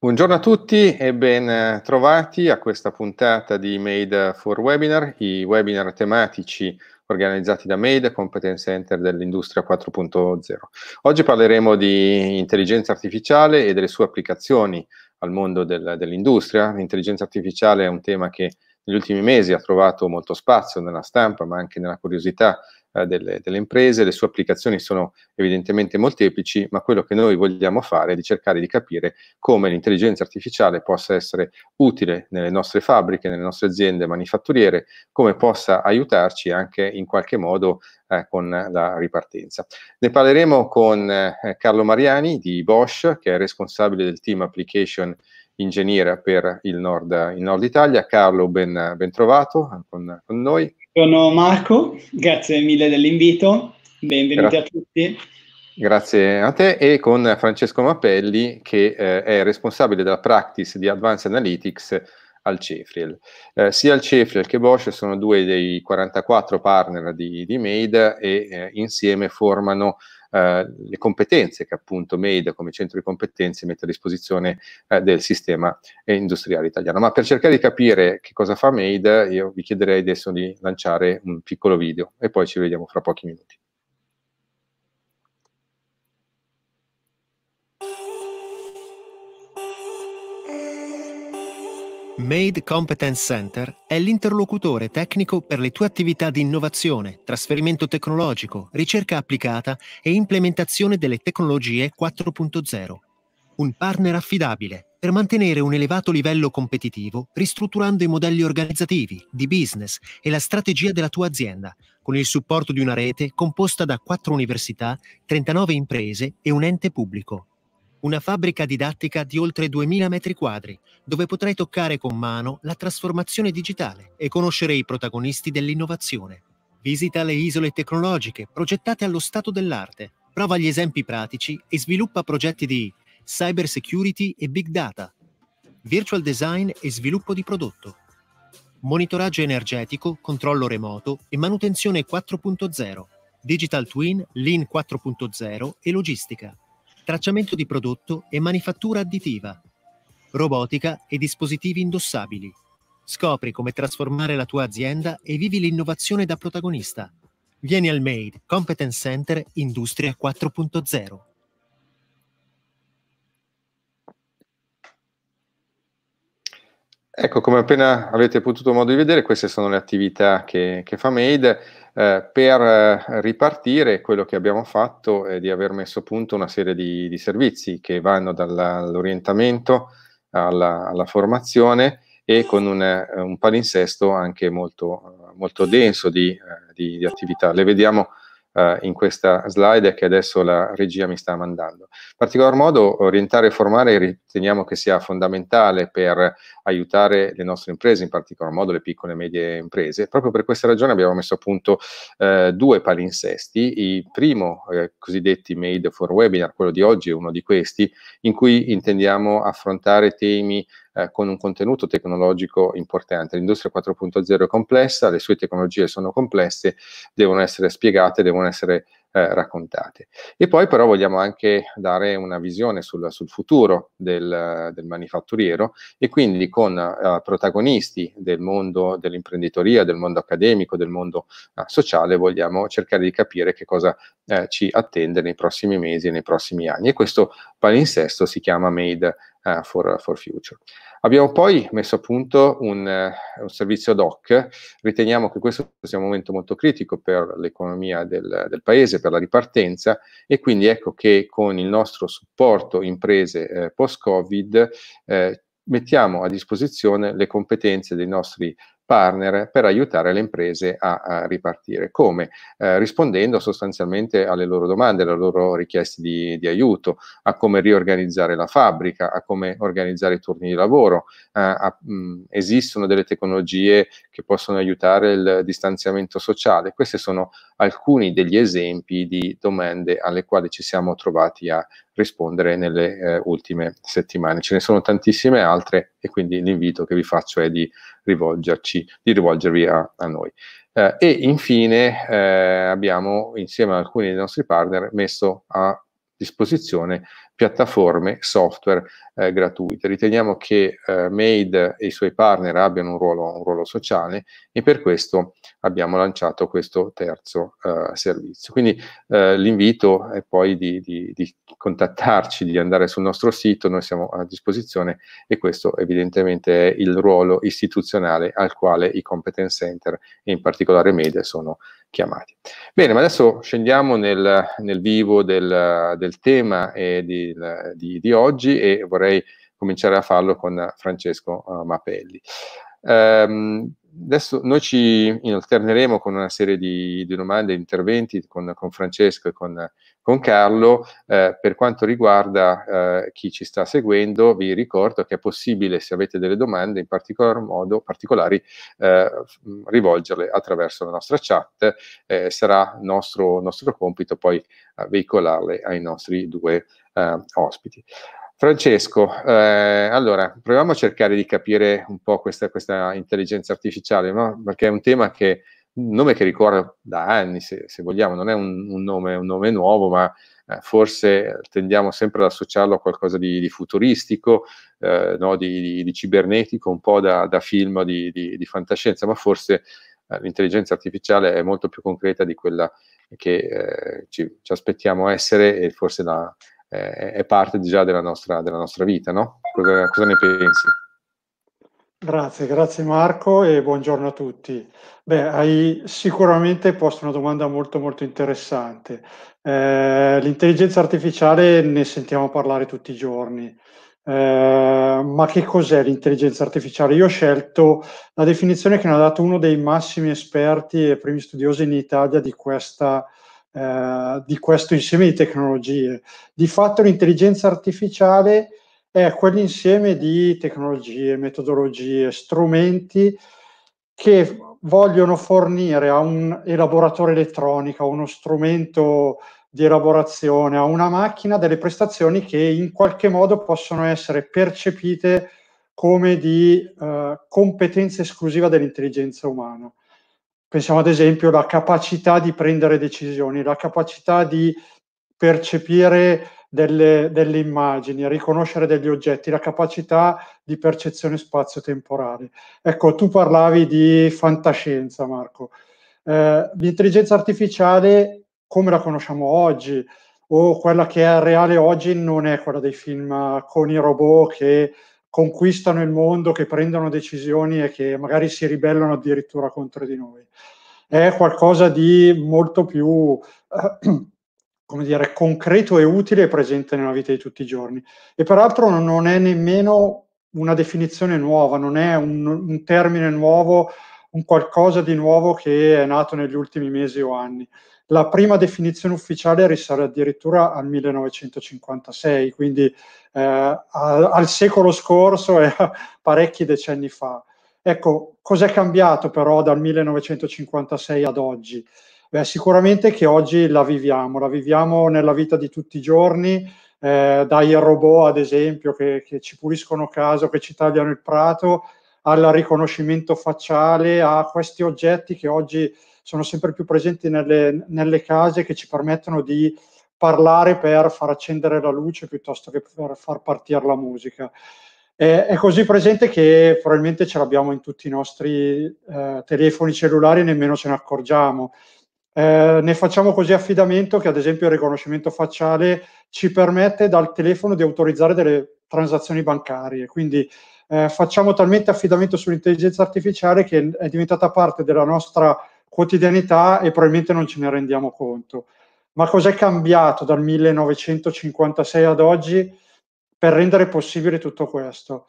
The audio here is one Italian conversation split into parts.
Buongiorno a tutti e ben eh, trovati a questa puntata di Made for Webinar, i webinar tematici organizzati da Made, Competence Center dell'Industria 4.0. Oggi parleremo di intelligenza artificiale e delle sue applicazioni al mondo del, dell'industria. L'intelligenza artificiale è un tema che negli ultimi mesi ha trovato molto spazio nella stampa, ma anche nella curiosità eh, delle, delle, imprese, le sue applicazioni sono evidentemente molteplici, ma quello che noi vogliamo fare è di cercare di capire come l'intelligenza artificiale possa essere utile nelle nostre fabbriche, nelle nostre aziende manifatturiere, come possa aiutarci anche in qualche modo eh, con la ripartenza. Ne parleremo con eh, Carlo Mariani di Bosch, che è responsabile del team application ingegnere per il nord, il nord Italia. Carlo, ben, ben trovato con, con noi. Sono Marco, grazie mille dell'invito, benvenuti Gra- a tutti. Grazie a te e con Francesco Mappelli che eh, è responsabile della practice di Advanced Analytics al Cefriel. Eh, sia il Cefriel che Bosch sono due dei 44 partner di, di MAID e eh, insieme formano eh, le competenze che appunto MAID come centro di competenze mette a disposizione eh, del sistema eh, industriale italiano. Ma per cercare di capire che cosa fa MAID, io vi chiederei adesso di lanciare un piccolo video e poi ci vediamo fra pochi minuti. Made Competence Center è l'interlocutore tecnico per le tue attività di innovazione, trasferimento tecnologico, ricerca applicata e implementazione delle tecnologie 4.0. Un partner affidabile per mantenere un elevato livello competitivo ristrutturando i modelli organizzativi, di business e la strategia della tua azienda, con il supporto di una rete composta da 4 università, 39 imprese e un ente pubblico una fabbrica didattica di oltre 2000 metri quadri, dove potrai toccare con mano la trasformazione digitale e conoscere i protagonisti dell'innovazione. Visita le isole tecnologiche progettate allo stato dell'arte, prova gli esempi pratici e sviluppa progetti di cyber security e big data, virtual design e sviluppo di prodotto, monitoraggio energetico, controllo remoto e manutenzione 4.0, digital twin, lean 4.0 e logistica tracciamento di prodotto e manifattura additiva, robotica e dispositivi indossabili. Scopri come trasformare la tua azienda e vivi l'innovazione da protagonista. Vieni al MADE Competence Center Industria 4.0. Ecco, come appena avete potuto modo di vedere, queste sono le attività che, che fa MADE. Eh, per eh, ripartire quello che abbiamo fatto è di aver messo a punto una serie di, di servizi che vanno dall'orientamento alla, alla, formazione e con un, eh, un palinsesto anche molto, eh, molto denso di, di, di attività. Le vediamo eh, in questa slide che adesso la regia mi sta mandando. In particolar modo orientare e formare riteniamo che sia fondamentale per aiutare le nostre imprese, in particolar modo le piccole e medie imprese. Proprio per questa ragione abbiamo messo a punto eh, due palinsesti. Il primo, eh, cosiddetti made for webinar, quello di oggi è uno di questi, in cui intendiamo affrontare temi eh, con un contenuto tecnologico importante. L'industria 4.0 è complessa, le sue tecnologie sono complesse, devono essere spiegate, devono essere eh, raccontate. E poi però vogliamo anche dare una visione sul, sul futuro del, del, manifatturiero e quindi con eh, protagonisti del mondo dell'imprenditoria, del mondo accademico, del mondo eh, sociale, vogliamo cercare di capire che cosa eh, ci attende nei prossimi mesi nei prossimi anni. E questo palinsesto si chiama Made uh, for, for, Future. Abbiamo poi messo a punto un, uh, un, servizio ad hoc, riteniamo che questo sia un momento molto critico per l'economia del, del paese, per la ripartenza e quindi ecco che con il nostro supporto imprese eh, post-Covid mettiamo a disposizione le competenze dei nostri partner per aiutare le imprese a, a ripartire. Come? Eh, rispondendo sostanzialmente alle loro domande, alle loro richieste di, di, aiuto, a come riorganizzare la fabbrica, a come organizzare i turni di lavoro. Eh, a, mh, esistono delle tecnologie che possono aiutare il distanziamento sociale. Queste sono alcuni degli esempi di domande alle quali ci siamo trovati a rispondere nelle eh, ultime settimane. Ce ne sono tantissime altre e quindi l'invito che vi faccio è di, di rivolgervi a, a noi. Eh, e infine eh, abbiamo insieme ad alcuni dei nostri partner messo a disposizione piattaforme software eh, gratuite. Riteniamo che eh, MAID e i suoi partner abbiano un ruolo, un ruolo, sociale e per questo abbiamo lanciato questo terzo eh, servizio. Quindi eh, l'invito è poi di, di, di contattarci, di andare sul nostro sito, noi siamo a disposizione e questo evidentemente è il ruolo istituzionale al quale i competence center e in particolare MAID sono chiamati. Bene, ma adesso scendiamo nel, nel vivo del, del tema e di, di, di, oggi e vorrei cominciare a farlo con Francesco eh, Mapelli. Um, Adesso noi ci alterneremo con una serie di, di domande e interventi con, con, Francesco e con, con Carlo. Eh, per quanto riguarda eh, chi ci sta seguendo, vi ricordo che è possibile, se avete delle domande in particolar modo, particolari, eh, rivolgerle attraverso la nostra chat. Eh, sarà nostro, nostro, compito poi eh, veicolarle ai nostri due eh, ospiti. Francesco, eh, allora proviamo a cercare di capire un po' questa, questa intelligenza artificiale, no? perché è un tema che un nome che ricordo da anni, se, se vogliamo, non è un, un, nome, un nome, nuovo, ma eh, forse tendiamo sempre ad associarlo a qualcosa di, di futuristico, eh, no? di, di, di, cibernetico, un po' da, da film di, fantascienza, ma forse eh, l'intelligenza artificiale è molto più concreta di quella che eh, ci, ci aspettiamo essere e forse la eh, è parte già della nostra, della nostra vita, no? Cosa, cosa ne pensi? Grazie, grazie Marco e buongiorno a tutti. Beh, hai sicuramente posto una domanda molto molto interessante. Eh, l'intelligenza artificiale ne sentiamo parlare tutti i giorni. Eh, ma che cos'è l'intelligenza artificiale? Io ho scelto la definizione che mi ha dato uno dei massimi esperti e primi studiosi in Italia di questa eh, di questo insieme di tecnologie. Di fatto l'intelligenza artificiale è quell'insieme di tecnologie, metodologie, strumenti che vogliono fornire a un elaboratore elettronico, a uno strumento di elaborazione, a una macchina delle prestazioni che in qualche modo possono essere percepite come di eh, competenza esclusiva dell'intelligenza umana. Pensiamo ad esempio alla capacità di prendere decisioni, la capacità di percepire delle, delle, immagini, riconoscere degli oggetti, la capacità di percezione spazio-temporale. Ecco, tu parlavi di fantascienza, Marco. Eh, l'intelligenza artificiale, come la conosciamo oggi, o quella che è reale oggi, non è quella dei film con i robot che conquistano il mondo, che prendono decisioni e che magari si ribellano addirittura contro di noi è qualcosa di molto più... Eh, come dire, concreto e utile e presente nella vita di tutti i giorni. E peraltro non è nemmeno una definizione nuova, non è un, un termine nuovo, un qualcosa di nuovo che è nato negli ultimi mesi o anni. La prima definizione ufficiale risale addirittura al 1956, quindi eh, al, al secolo scorso e parecchi decenni fa. Ecco, cos'è cambiato però dal 1956 ad oggi? Beh, sicuramente che oggi la viviamo, la viviamo nella vita di tutti i giorni, eh, dai robot ad esempio che, che ci puliscono casa, che ci tagliano il prato, al riconoscimento facciale, a questi oggetti che oggi sono sempre più presenti nelle, nelle case che ci permettono di parlare per far accendere la luce piuttosto che per far partire la musica. È, così presente che probabilmente ce l'abbiamo in tutti i nostri eh, telefoni cellulari e nemmeno ce ne accorgiamo. Eh, ne facciamo così affidamento che ad esempio il riconoscimento facciale ci permette dal telefono di autorizzare delle transazioni bancarie. Quindi eh, facciamo talmente affidamento sull'intelligenza artificiale che è diventata parte della nostra quotidianità e probabilmente non ce ne rendiamo conto. Ma cos'è cambiato dal 1956 ad oggi? per rendere possibile tutto questo?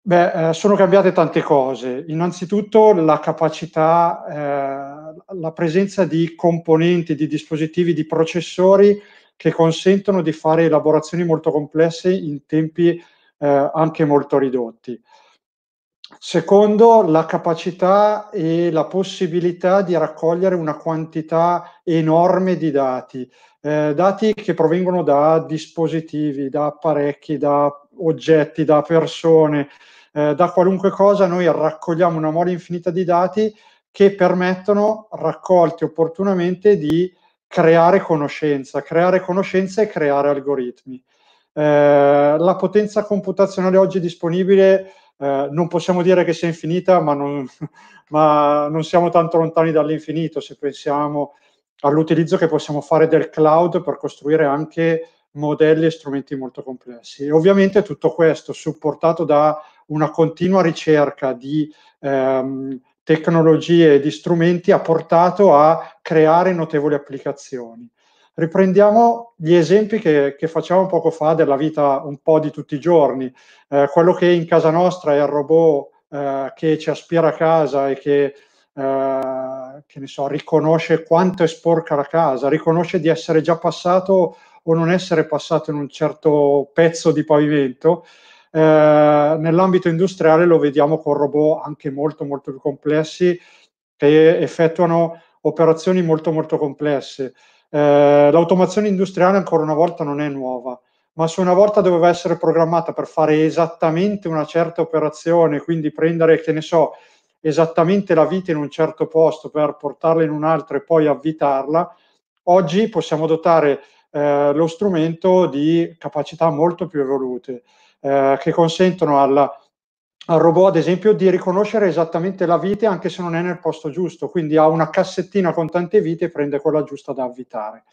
Beh, eh, sono cambiate tante cose. Innanzitutto la capacità, eh, la presenza di componenti, di dispositivi, di processori che consentono di fare elaborazioni molto complesse in tempi eh, anche molto ridotti. Secondo, la capacità e la possibilità di raccogliere una quantità enorme di dati eh, dati che provengono da dispositivi, da apparecchi, da oggetti, da persone, eh, da qualunque cosa, noi raccogliamo una mole infinita di dati che permettono, raccolti opportunamente, di creare conoscenza, creare conoscenza e creare algoritmi. Eh, la potenza computazionale oggi disponibile eh, non possiamo dire che sia infinita, ma non, ma non, siamo tanto lontani dall'infinito se pensiamo all'utilizzo che possiamo fare del cloud per costruire anche modelli e strumenti molto complessi. E ovviamente tutto questo supportato da una continua ricerca di ehm, tecnologie e di strumenti ha portato a creare notevoli applicazioni. Riprendiamo gli esempi che, che facciamo poco fa della vita un po' di tutti i giorni. Eh, quello che in casa nostra è il robot eh, che ci aspira a casa e che eh, che ne so, riconosce quanto è sporca la casa, riconosce di essere già passato o non essere passato in un certo pezzo di pavimento. Eh, nell'ambito industriale lo vediamo con robot anche molto molto più complessi che effettuano operazioni molto molto complesse. Eh, l'automazione industriale ancora una volta non è nuova, ma se una volta doveva essere programmata per fare esattamente una certa operazione, quindi prendere, che ne so, esattamente la vita in un certo posto per portarla in un altro e poi avvitarla, oggi possiamo dotare eh, lo strumento di capacità molto più evolute eh, che consentono alla, al robot, ad esempio, di riconoscere esattamente la vite anche se non è nel posto giusto, quindi ha una cassettina con tante vite e prende quella giusta da avvitare.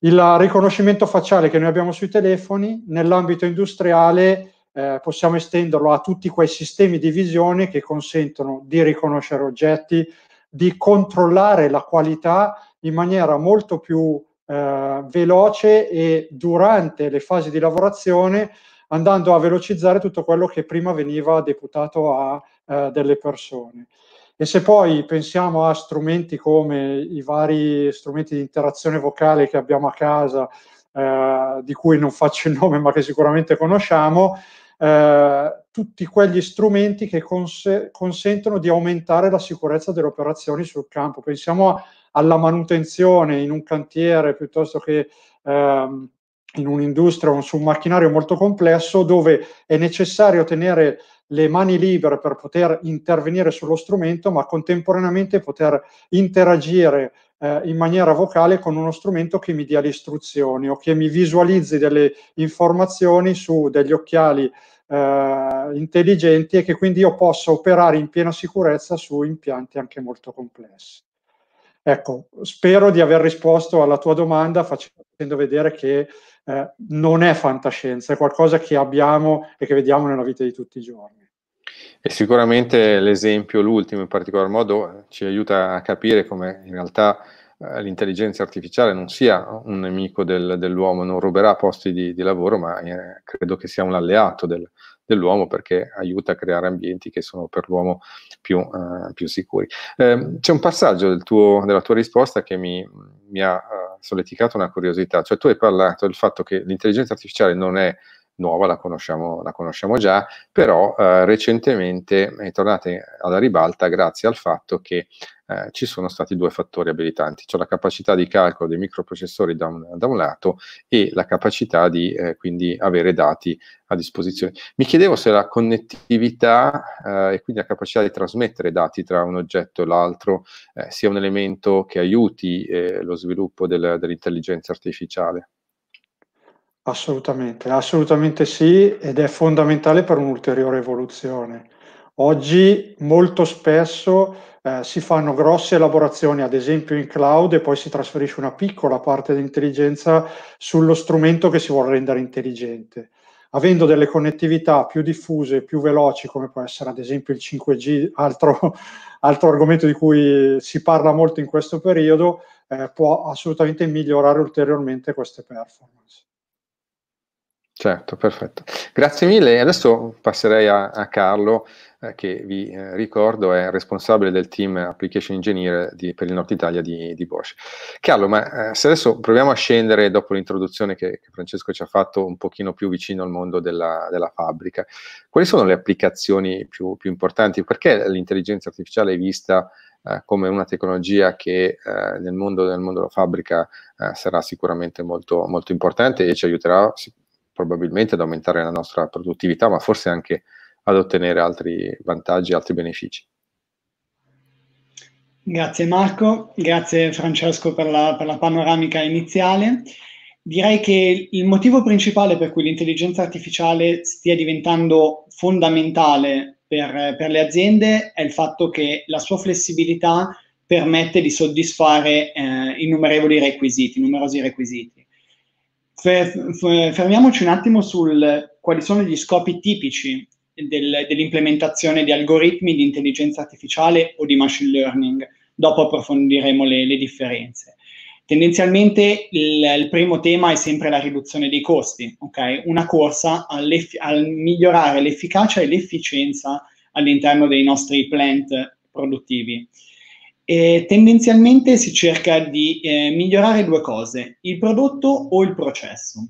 Il riconoscimento facciale che noi abbiamo sui telefoni nell'ambito industriale eh, possiamo estenderlo a tutti quei sistemi di visione che consentono di riconoscere oggetti, di controllare la qualità in maniera molto più eh, veloce e durante le fasi di lavorazione andando a velocizzare tutto quello che prima veniva deputato a eh, delle persone. E se poi pensiamo a strumenti come i vari strumenti di interazione vocale che abbiamo a casa, eh, di cui non faccio il nome ma che sicuramente conosciamo, eh, tutti quegli strumenti che cons- consentono di aumentare la sicurezza delle operazioni sul campo. Pensiamo a, alla manutenzione in un cantiere piuttosto che ehm, in un'industria su un macchinario molto complesso dove è necessario tenere le mani libere per poter intervenire sullo strumento, ma contemporaneamente poter interagire eh, in maniera vocale con uno strumento che mi dia le istruzioni o che mi visualizzi delle informazioni su degli occhiali eh, intelligenti e che quindi io possa operare in piena sicurezza su impianti anche molto complessi. Ecco, spero di aver risposto alla tua domanda facendo vedere che eh, non è fantascienza, è qualcosa che abbiamo e che vediamo nella vita di tutti i giorni. E sicuramente l'esempio, l'ultimo in particolar modo, eh, ci aiuta a capire come in realtà eh, l'intelligenza artificiale non sia un nemico del, dell'uomo, non ruberà posti di, di lavoro, ma eh, credo che sia un alleato del, dell'uomo perché aiuta a creare ambienti che sono per l'uomo più, eh, più sicuri. Ehm, c'è un passaggio del tuo, della tua risposta che mi, mi ha eh, solleticato una curiosità, cioè tu hai parlato del fatto che l'intelligenza artificiale non è nuova, la conosciamo, la conosciamo già, però eh, recentemente è tornata alla ribalta grazie al fatto che eh, ci sono stati due fattori abilitanti, cioè la capacità di calcolo dei microprocessori da un, da un lato e la capacità di eh, quindi avere dati a disposizione. Mi chiedevo se la connettività eh, e quindi la capacità di trasmettere dati tra un oggetto e l'altro eh, sia un elemento che aiuti eh, lo sviluppo del, dell'intelligenza artificiale. Assolutamente, assolutamente sì ed è fondamentale per un'ulteriore evoluzione. Oggi molto spesso eh, si fanno grosse elaborazioni, ad esempio in cloud, e poi si trasferisce una piccola parte dell'intelligenza sullo strumento che si vuole rendere intelligente. Avendo delle connettività più diffuse, più veloci, come può essere ad esempio il 5G, altro, altro argomento di cui si parla molto in questo periodo, eh, può assolutamente migliorare ulteriormente queste performance. Certo, perfetto. Grazie mille. Adesso passerei a, a Carlo, eh, che vi eh, ricordo è responsabile del team Application Engineer di, per il Nord Italia di, di Bosch. Carlo, ma eh, se adesso proviamo a scendere dopo l'introduzione che, che, Francesco ci ha fatto un pochino più vicino al mondo della, della fabbrica, quali sono le applicazioni più, più importanti? Perché l'intelligenza artificiale è vista eh, come una tecnologia che eh, nel, mondo, nel, mondo, della fabbrica eh, sarà sicuramente molto, molto importante e ci aiuterà probabilmente ad aumentare la nostra produttività, ma forse anche ad ottenere altri vantaggi, altri benefici. Grazie Marco, grazie Francesco per la, per la panoramica iniziale. Direi che il motivo principale per cui l'intelligenza artificiale stia diventando fondamentale per, per, le aziende è il fatto che la sua flessibilità permette di soddisfare eh, innumerevoli requisiti, numerosi requisiti fermiamoci un attimo sul quali sono gli scopi tipici del, dell'implementazione di algoritmi di intelligenza artificiale o di machine learning. Dopo approfondiremo le, le differenze. Tendenzialmente il, il, primo tema è sempre la riduzione dei costi, okay? una corsa al migliorare l'efficacia e l'efficienza all'interno dei nostri plant produttivi. E tendenzialmente si cerca di eh, migliorare due cose, il prodotto o il processo.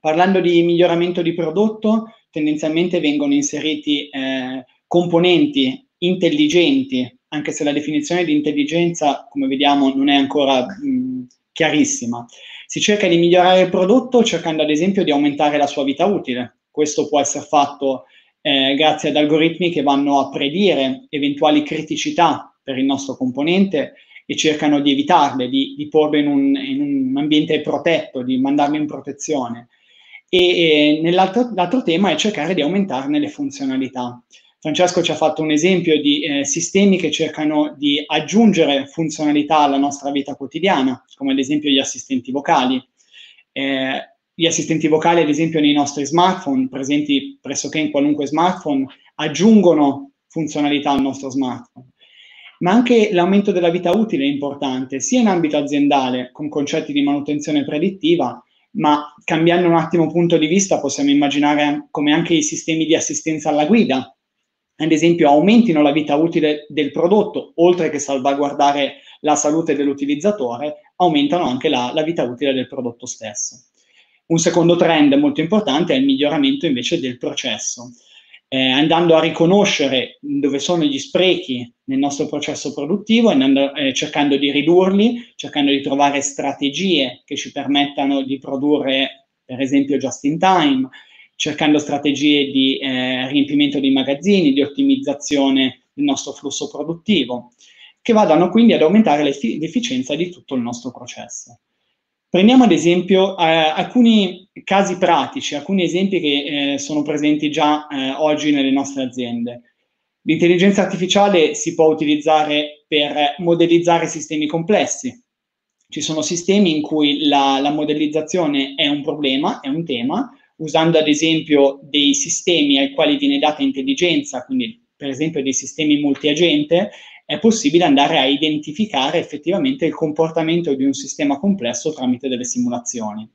Parlando di miglioramento di prodotto, tendenzialmente vengono inseriti eh, componenti intelligenti, anche se la definizione di intelligenza, come vediamo, non è ancora mh, mm, chiarissima. Si cerca di migliorare il prodotto cercando ad esempio di aumentare la sua vita utile. Questo può essere fatto eh, grazie ad algoritmi che vanno a predire eventuali criticità per il nostro componente e cercano di evitarle, di, di porle in un, in un, ambiente protetto, di mandarle in protezione. E, e l'altro tema è cercare di aumentarne le funzionalità. Francesco ci ha fatto un esempio di eh, sistemi che cercano di aggiungere funzionalità alla nostra vita quotidiana, come ad esempio gli assistenti vocali. Eh, gli assistenti vocali, ad esempio, nei nostri smartphone, presenti pressoché in qualunque smartphone, aggiungono funzionalità al nostro smartphone ma anche l'aumento della vita utile è importante, sia in ambito aziendale con concetti di manutenzione predittiva, ma cambiando un attimo punto di vista possiamo immaginare come anche i sistemi di assistenza alla guida, ad esempio, aumentino la vita utile del prodotto, oltre che salvaguardare la salute dell'utilizzatore, aumentano anche la, la vita utile del prodotto stesso. Un secondo trend molto importante è il miglioramento invece del processo eh, andando a riconoscere dove sono gli sprechi nel nostro processo produttivo, andando, eh, cercando di ridurli, cercando di trovare strategie che ci permettano di produrre, per esempio, just in time, cercando strategie di eh, riempimento dei magazzini, di ottimizzazione del nostro flusso produttivo, che vadano quindi ad aumentare l'efficienza di tutto il nostro processo. Prendiamo ad esempio eh, alcuni casi pratici, alcuni esempi che eh, sono presenti già eh, oggi nelle nostre aziende. L'intelligenza artificiale si può utilizzare per modellizzare sistemi complessi. Ci sono sistemi in cui la, la modellizzazione è un problema, è un tema, usando ad esempio dei sistemi ai quali viene data intelligenza, quindi per esempio dei sistemi multiagente, è possibile andare a identificare effettivamente il comportamento di un sistema complesso tramite delle simulazioni.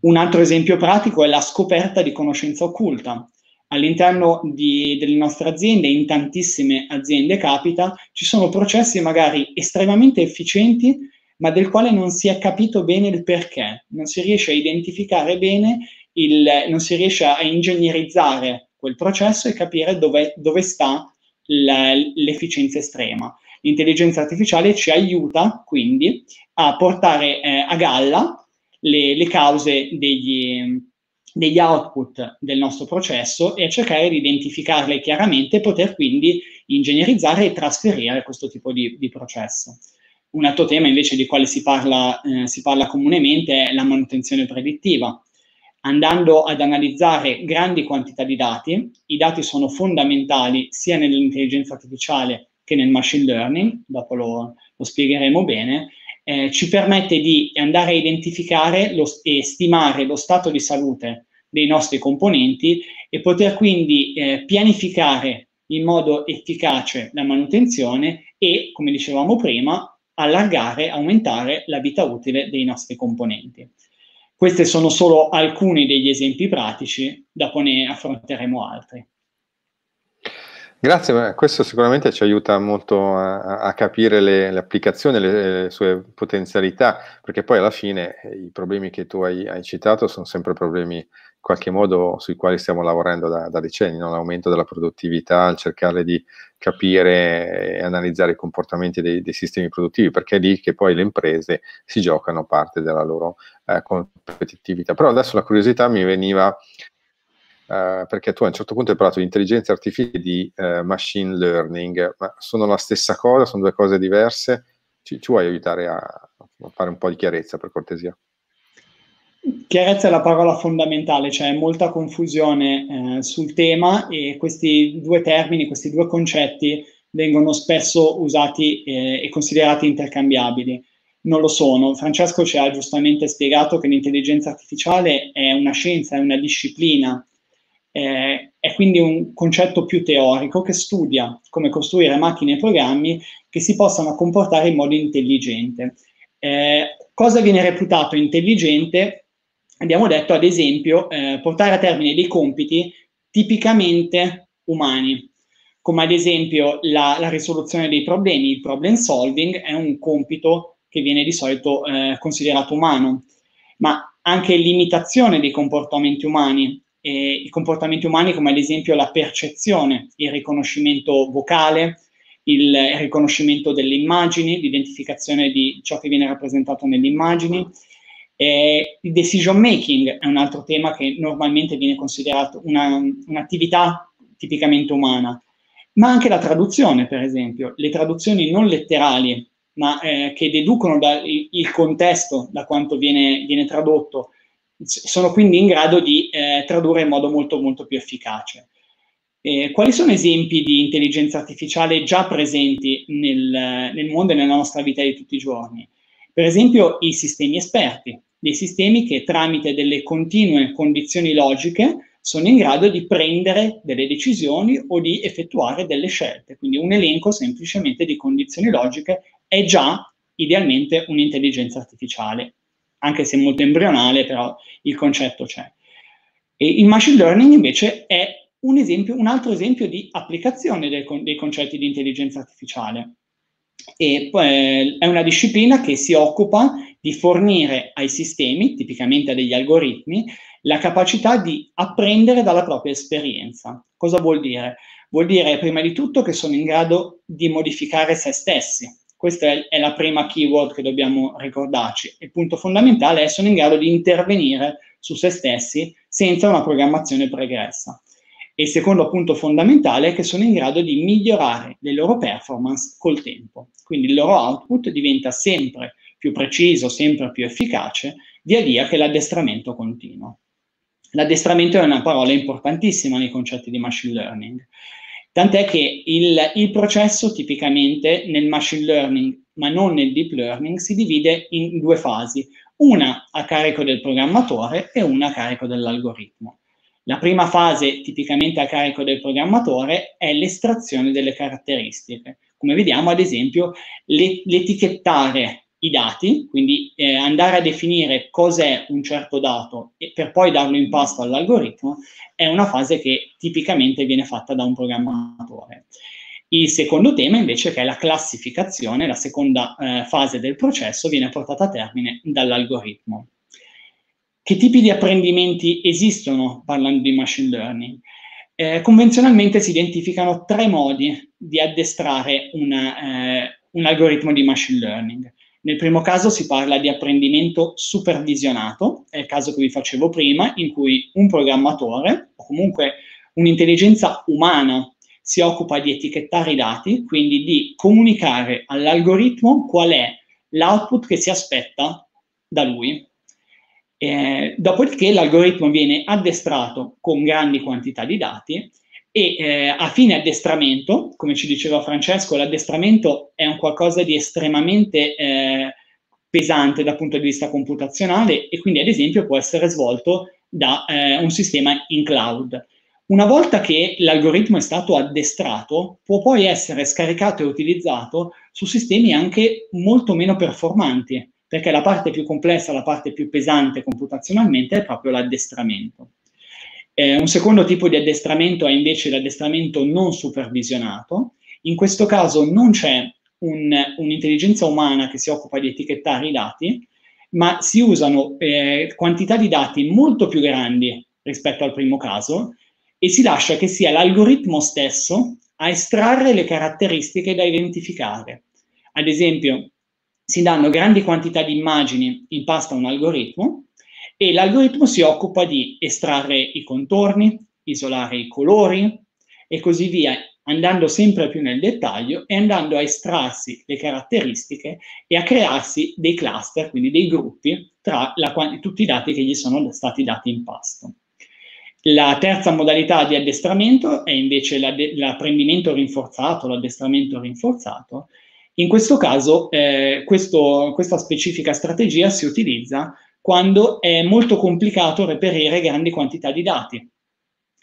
Un altro esempio pratico è la scoperta di conoscenza occulta. All'interno di, delle nostre aziende, in tantissime aziende capita, ci sono processi magari estremamente efficienti, ma del quale non si è capito bene il perché, non si riesce a identificare bene, il, non si riesce a ingegnerizzare quel processo e capire dove, dove sta la, l'efficienza estrema. L'intelligenza artificiale ci aiuta quindi a portare eh, a galla le, le cause degli, degli output del nostro processo e a cercare di identificarle chiaramente e poter quindi ingegnerizzare e trasferire questo tipo di, di processo. Un altro tema invece di quale si parla, eh, si parla comunemente è la manutenzione predittiva andando ad analizzare grandi quantità di dati. I dati sono fondamentali sia nell'intelligenza artificiale che nel machine learning, dopo lo, lo spiegheremo bene, eh, ci permette di andare a identificare lo, e stimare lo stato di salute dei nostri componenti e poter quindi eh, pianificare in modo efficace la manutenzione e, come dicevamo prima, allargare, aumentare la vita utile dei nostri componenti. Questi sono solo alcuni degli esempi pratici, dopo ne affronteremo altri. Grazie, questo sicuramente ci aiuta molto a, a capire le, le applicazioni, le, le, sue potenzialità, perché poi alla fine eh, i problemi che tu hai, hai citato sono sempre problemi qualche modo sui quali stiamo lavorando da, da decenni, no? l'aumento della produttività, il cercare di capire e analizzare i comportamenti dei, dei, sistemi produttivi, perché è lì che poi le imprese si giocano parte della loro eh, competitività. Però adesso la curiosità mi veniva Uh, perché tu a un certo punto hai parlato di intelligenza artificiale e di uh, machine learning, ma sono la stessa cosa, sono due cose diverse? Ci, ci vuoi aiutare a fare un po' di chiarezza per cortesia? Chiarezza è la parola fondamentale, c'è cioè molta confusione eh, sul tema e questi due termini, questi due concetti vengono spesso usati eh, e considerati intercambiabili. Non lo sono. Francesco ci ha giustamente spiegato che l'intelligenza artificiale è una scienza, è una disciplina, eh, è quindi un concetto più teorico che studia come costruire macchine e programmi che si possano comportare in modo intelligente. Eh, cosa viene reputato intelligente abbiamo detto, ad esempio, eh, portare a termine dei compiti tipicamente umani, come ad esempio la, la, risoluzione dei problemi, il problem solving è un compito che viene di solito eh, considerato umano, ma anche l'imitazione dei comportamenti umani, eh, i comportamenti umani come ad esempio la percezione, il riconoscimento vocale, il, il riconoscimento delle immagini, l'identificazione di ciò che viene rappresentato nelle immagini, eh, il decision making è un altro tema che normalmente viene considerato una, un'attività tipicamente umana, ma anche la traduzione, per esempio, le traduzioni non letterali, ma eh, che deducono il contesto, da quanto viene, viene, tradotto, sono quindi in grado di eh, tradurre in modo molto, molto più efficace. Eh, quali sono esempi di intelligenza artificiale già presenti nel, nel, mondo e nella nostra vita di tutti i giorni? Per esempio i sistemi esperti, dei sistemi che tramite delle continue condizioni logiche sono in grado di prendere delle decisioni o di effettuare delle scelte. Quindi un elenco semplicemente di condizioni logiche è già idealmente un'intelligenza artificiale, anche se molto embrionale, però il concetto c'è. E il machine learning invece è un, esempio, un altro esempio di applicazione del, dei concetti di intelligenza artificiale. E, eh, è una disciplina che si occupa di fornire ai sistemi, tipicamente a degli algoritmi, la capacità di apprendere dalla propria esperienza. Cosa vuol dire? Vuol dire prima di tutto che sono in grado di modificare se stessi. Questa è la prima keyword che dobbiamo ricordarci. Il punto fondamentale è che sono in grado di intervenire su se stessi senza una programmazione pregressa. E il secondo punto fondamentale è che sono in grado di migliorare le loro performance col tempo. Quindi il loro output diventa sempre più preciso, sempre più efficace, via via che l'addestramento continuo. L'addestramento è una parola importantissima nei concetti di machine learning, tant'è che il, il processo tipicamente nel machine learning, ma non nel deep learning, si divide in due fasi, una a carico del programmatore e una a carico dell'algoritmo. La prima fase, tipicamente a carico del programmatore, è l'estrazione delle caratteristiche. Come vediamo, ad esempio, l'etichettare i dati, quindi eh, andare a definire cos'è un certo dato e per poi darlo in pasto all'algoritmo, è una fase che tipicamente viene fatta da un programmatore. Il secondo tema invece, che è la classificazione, la seconda eh, fase del processo, viene portata a termine dall'algoritmo. Che tipi di apprendimenti esistono parlando di machine learning? Eh, convenzionalmente si identificano tre modi di addestrare una, eh, un algoritmo di machine learning. Nel primo caso si parla di apprendimento supervisionato, è il caso che vi facevo prima, in cui un programmatore o comunque un'intelligenza umana si occupa di etichettare i dati, quindi di comunicare all'algoritmo qual è l'output che si aspetta da lui. Eh, dopodiché l'algoritmo viene addestrato con grandi quantità di dati e eh, a fine addestramento, come ci diceva Francesco, l'addestramento è un qualcosa di estremamente eh, pesante dal punto di vista computazionale e quindi ad esempio può essere svolto da eh, un sistema in cloud. Una volta che l'algoritmo è stato addestrato, può poi essere scaricato e utilizzato su sistemi anche molto meno performanti, perché la parte più complessa, la parte più pesante computazionalmente è proprio l'addestramento. Eh, un secondo tipo di addestramento è invece l'addestramento non supervisionato. In questo caso non c'è un, un'intelligenza umana che si occupa di etichettare i dati, ma si usano eh, quantità di dati molto più grandi rispetto al primo caso e si lascia che sia l'algoritmo stesso a estrarre le caratteristiche da identificare. Ad esempio, si danno grandi quantità di immagini in pasta a un algoritmo e l'algoritmo si occupa di estrarre i contorni, isolare i colori e così via, andando sempre più nel dettaglio e andando a estrarsi le caratteristiche e a crearsi dei cluster, quindi dei gruppi, tra la, tutti i dati che gli sono stati dati in pasto. La terza modalità di addestramento è invece l'apprendimento rinforzato, l'addestramento rinforzato. In questo caso eh, questo, questa specifica strategia si utilizza quando è molto complicato reperire grandi quantità di dati.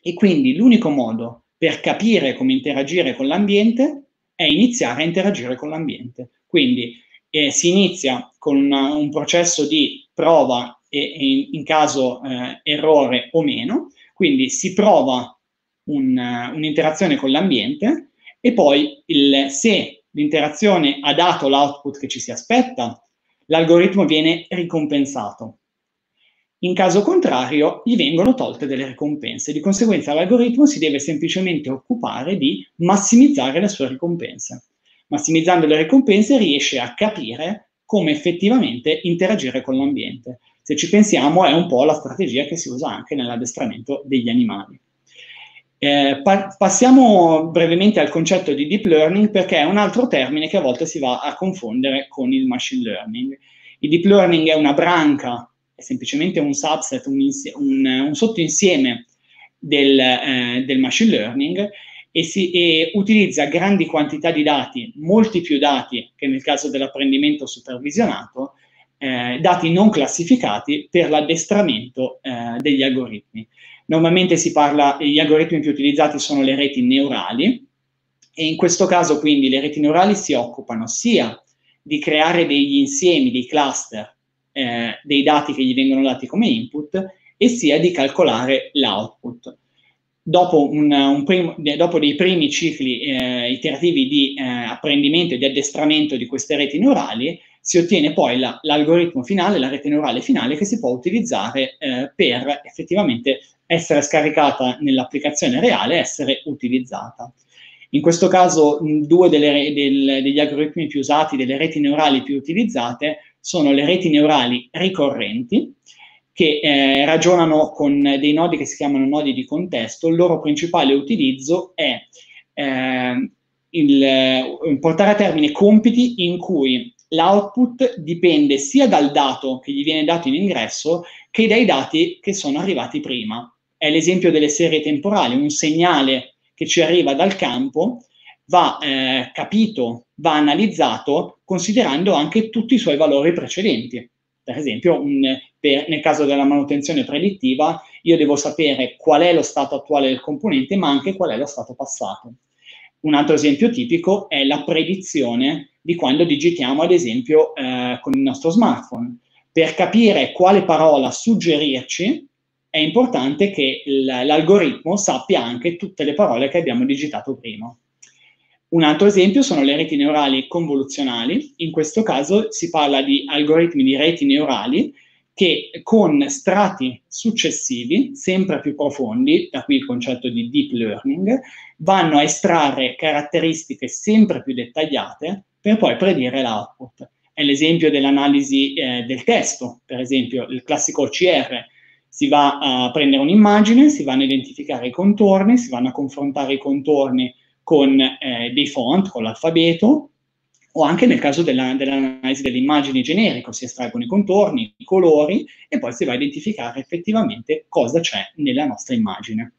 E quindi l'unico modo per capire come interagire con l'ambiente è iniziare a interagire con l'ambiente. Quindi eh, si inizia con una, un processo di prova e, e in, caso eh, errore o meno, quindi si prova un, eh, un'interazione con l'ambiente e poi il, se l'interazione ha dato l'output che ci si aspetta, l'algoritmo viene ricompensato. In caso contrario, gli vengono tolte delle ricompense. Di conseguenza, l'algoritmo si deve semplicemente occupare di massimizzare le sue ricompense. Massimizzando le ricompense riesce a capire come effettivamente interagire con l'ambiente. Se ci pensiamo, è un po' la strategia che si usa anche nell'addestramento degli animali. Eh, pa- passiamo brevemente al concetto di deep learning perché è un altro termine che a volte si va a confondere con il machine learning. Il deep learning è una branca, è semplicemente un subset, un, insie- un, un sottoinsieme del, eh, del, machine learning e, si, e utilizza grandi quantità di dati, molti più dati che nel caso dell'apprendimento supervisionato, eh, dati non classificati per l'addestramento eh, degli algoritmi. Normalmente si parla, gli algoritmi più utilizzati sono le reti neurali e in questo caso quindi le reti neurali si occupano sia di creare degli insiemi, dei cluster eh, dei dati che gli vengono dati come input e sia di calcolare l'output. Dopo, un, un prim, dopo dei primi cicli eh, iterativi di eh, apprendimento e di addestramento di queste reti neurali, si ottiene poi la, l'algoritmo finale, la rete neurale finale che si può utilizzare eh, per effettivamente essere scaricata nell'applicazione reale e essere utilizzata. In questo caso due delle, del, degli algoritmi più usati, delle reti neurali più utilizzate, sono le reti neurali ricorrenti, che eh, ragionano con dei nodi che si chiamano nodi di contesto, il loro principale utilizzo è ehm, eh, il, portare a termine compiti in cui l'output dipende sia dal dato che gli viene dato in ingresso che dai dati che sono arrivati prima. È l'esempio delle serie temporali, un segnale che ci arriva dal campo va eh, capito, va analizzato considerando anche tutti i suoi valori precedenti. Per esempio, un, per, nel caso della manutenzione predittiva, io devo sapere qual è lo stato attuale del componente, ma anche qual è lo stato passato. Un altro esempio tipico è la predizione di quando digitiamo, ad esempio, eh, con il nostro smartphone. Per capire quale parola suggerirci, è importante che l'algoritmo sappia anche tutte le parole che abbiamo digitato prima. Un altro esempio sono le reti neurali convoluzionali. In questo caso si parla di algoritmi di reti neurali che con strati successivi, sempre più profondi, da qui il concetto di deep learning, vanno a estrarre caratteristiche sempre più dettagliate per poi predire l'output. È l'esempio dell'analisi eh, del testo, per esempio il classico OCR. Si va a prendere un'immagine, si vanno a identificare i contorni, si vanno a confrontare i contorni con eh, dei font, con l'alfabeto, o anche nel caso della, dell'analisi delle immagini generico, si estraggono i contorni, i colori e poi si va a identificare effettivamente cosa c'è nella nostra immagine.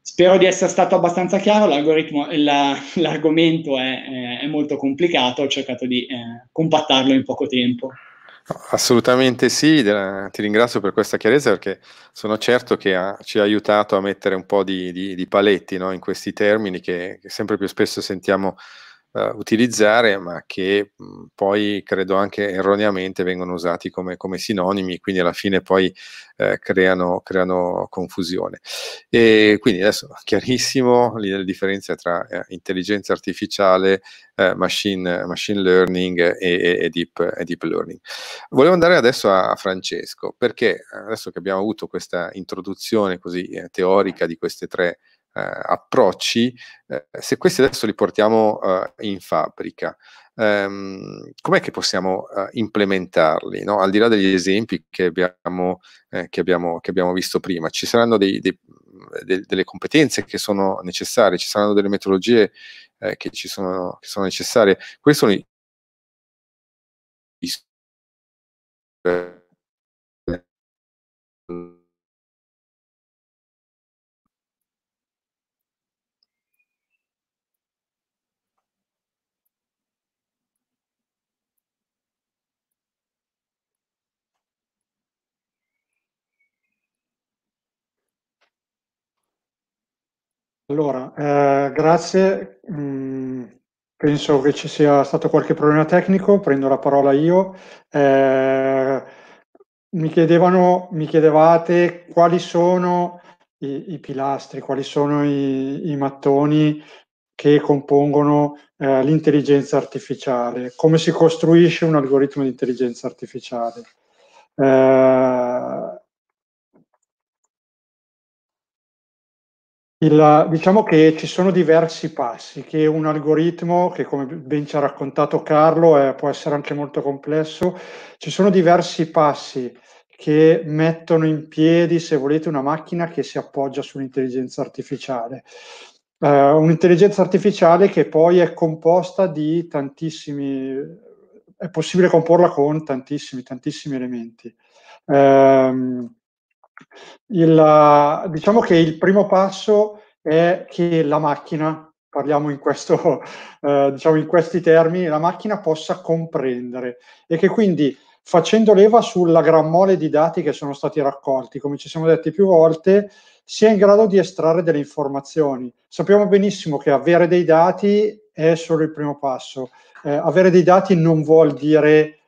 Spero di essere stato abbastanza chiaro, la, l'argomento è, è, molto complicato, ho cercato di eh, compattarlo in poco tempo. Assolutamente sì, ti ringrazio per questa chiarezza perché sono certo che ha, ci ha aiutato a mettere un po' di, di, di paletti no? in questi termini che, che sempre più spesso sentiamo eh, utilizzare, ma che mh, mm, poi credo anche erroneamente vengono usati come, come sinonimi, quindi alla fine poi eh, creano, creano, confusione. E quindi adesso chiarissimo la differenze tra eh, intelligenza artificiale, eh, machine, machine, learning e, e, e, deep, e, deep, learning. Volevo andare adesso a Francesco, perché eh, adesso che abbiamo avuto questa introduzione così eh, teorica di queste tre eh, approcci, eh, se questi adesso li portiamo eh, in fabbrica, Um, com'è che possiamo uh, implementarli? No? Al di là degli esempi che abbiamo, eh, che abbiamo, che abbiamo visto prima, ci saranno dei, dei, de, delle competenze che sono necessarie, ci saranno delle metodologie eh, che, ci sono, che sono necessarie. Questi sono i, i Allora, eh, grazie. Mm, penso che ci sia stato qualche problema tecnico, prendo la parola io. Eh, mi, chiedevano, mi chiedevate quali sono i, i pilastri, quali sono i, i mattoni che compongono eh, l'intelligenza artificiale, come si costruisce un algoritmo di intelligenza artificiale. Eh, Il, diciamo che ci sono diversi passi che un algoritmo, che come ben ci ha raccontato Carlo, è, eh, può essere anche molto complesso, ci sono diversi passi che mettono in piedi, se volete, una macchina che si appoggia sull'intelligenza artificiale. Eh, un'intelligenza artificiale che poi è composta di tantissimi, è possibile comporla con tantissimi, tantissimi elementi. Eh, il, diciamo che il primo passo è che la macchina, parliamo in, questo, eh, diciamo in questi termini, la macchina possa comprendere e che quindi facendo leva sulla gran mole di dati che sono stati raccolti, come ci siamo detti più volte, sia in grado di estrarre delle informazioni. Sappiamo benissimo che avere dei dati è solo il primo passo. Eh, avere dei dati non vuol dire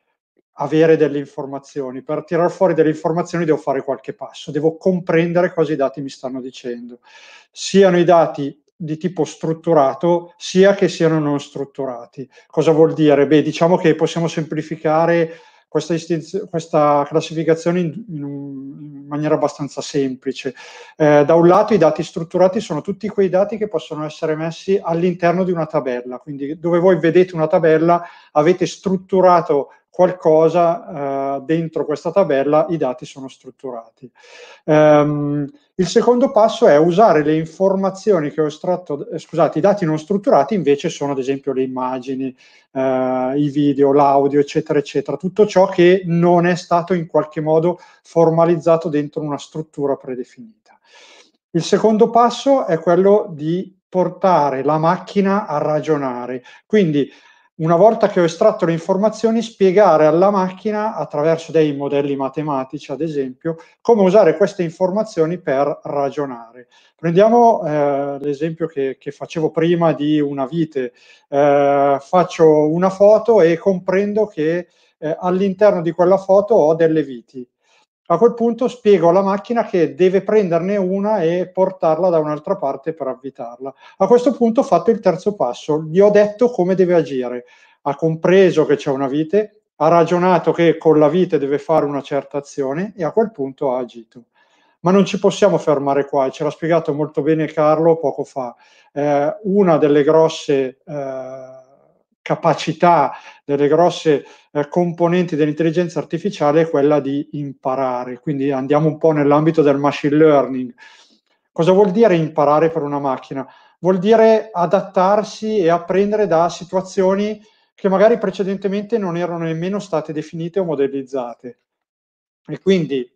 avere delle informazioni. Per tirar fuori delle informazioni devo fare qualche passo, devo comprendere cosa i dati mi stanno dicendo, siano i dati di tipo strutturato sia che siano non strutturati. Cosa vuol dire? Beh, diciamo che possiamo semplificare questa, istinz- questa classificazione in, in, in, maniera abbastanza semplice. Eh, da un lato i dati strutturati sono tutti quei dati che possono essere messi all'interno di una tabella, quindi dove voi vedete una tabella avete strutturato qualcosa eh, dentro questa tabella i dati sono strutturati. Um, il secondo passo è usare le informazioni che ho estratto, eh, scusate, i dati non strutturati invece sono ad esempio le immagini, eh, i video, l'audio, eccetera, eccetera, tutto ciò che non è stato in qualche modo formalizzato dentro una struttura predefinita. Il secondo passo è quello di portare la macchina a ragionare, quindi una volta che ho estratto le informazioni, spiegare alla macchina, attraverso dei modelli matematici, ad esempio, come usare queste informazioni per ragionare. Prendiamo eh, l'esempio che, che, facevo prima di una vite. Eh, faccio una foto e comprendo che eh, all'interno di quella foto ho delle viti a quel punto spiego alla macchina che deve prenderne una e portarla da un'altra parte per avvitarla. A questo punto ho fatto il terzo passo, gli ho detto come deve agire, ha compreso che c'è una vite, ha ragionato che con la vite deve fare una certa azione e a quel punto ha agito. Ma non ci possiamo fermare qua, ce l'ha spiegato molto bene Carlo poco fa. Eh, una delle grosse... Eh, capacità delle grosse eh, componenti dell'intelligenza artificiale è quella di imparare. Quindi andiamo un po' nell'ambito del machine learning. Cosa vuol dire imparare per una macchina? Vuol dire adattarsi e apprendere da situazioni che magari precedentemente non erano nemmeno state definite o modellizzate. E quindi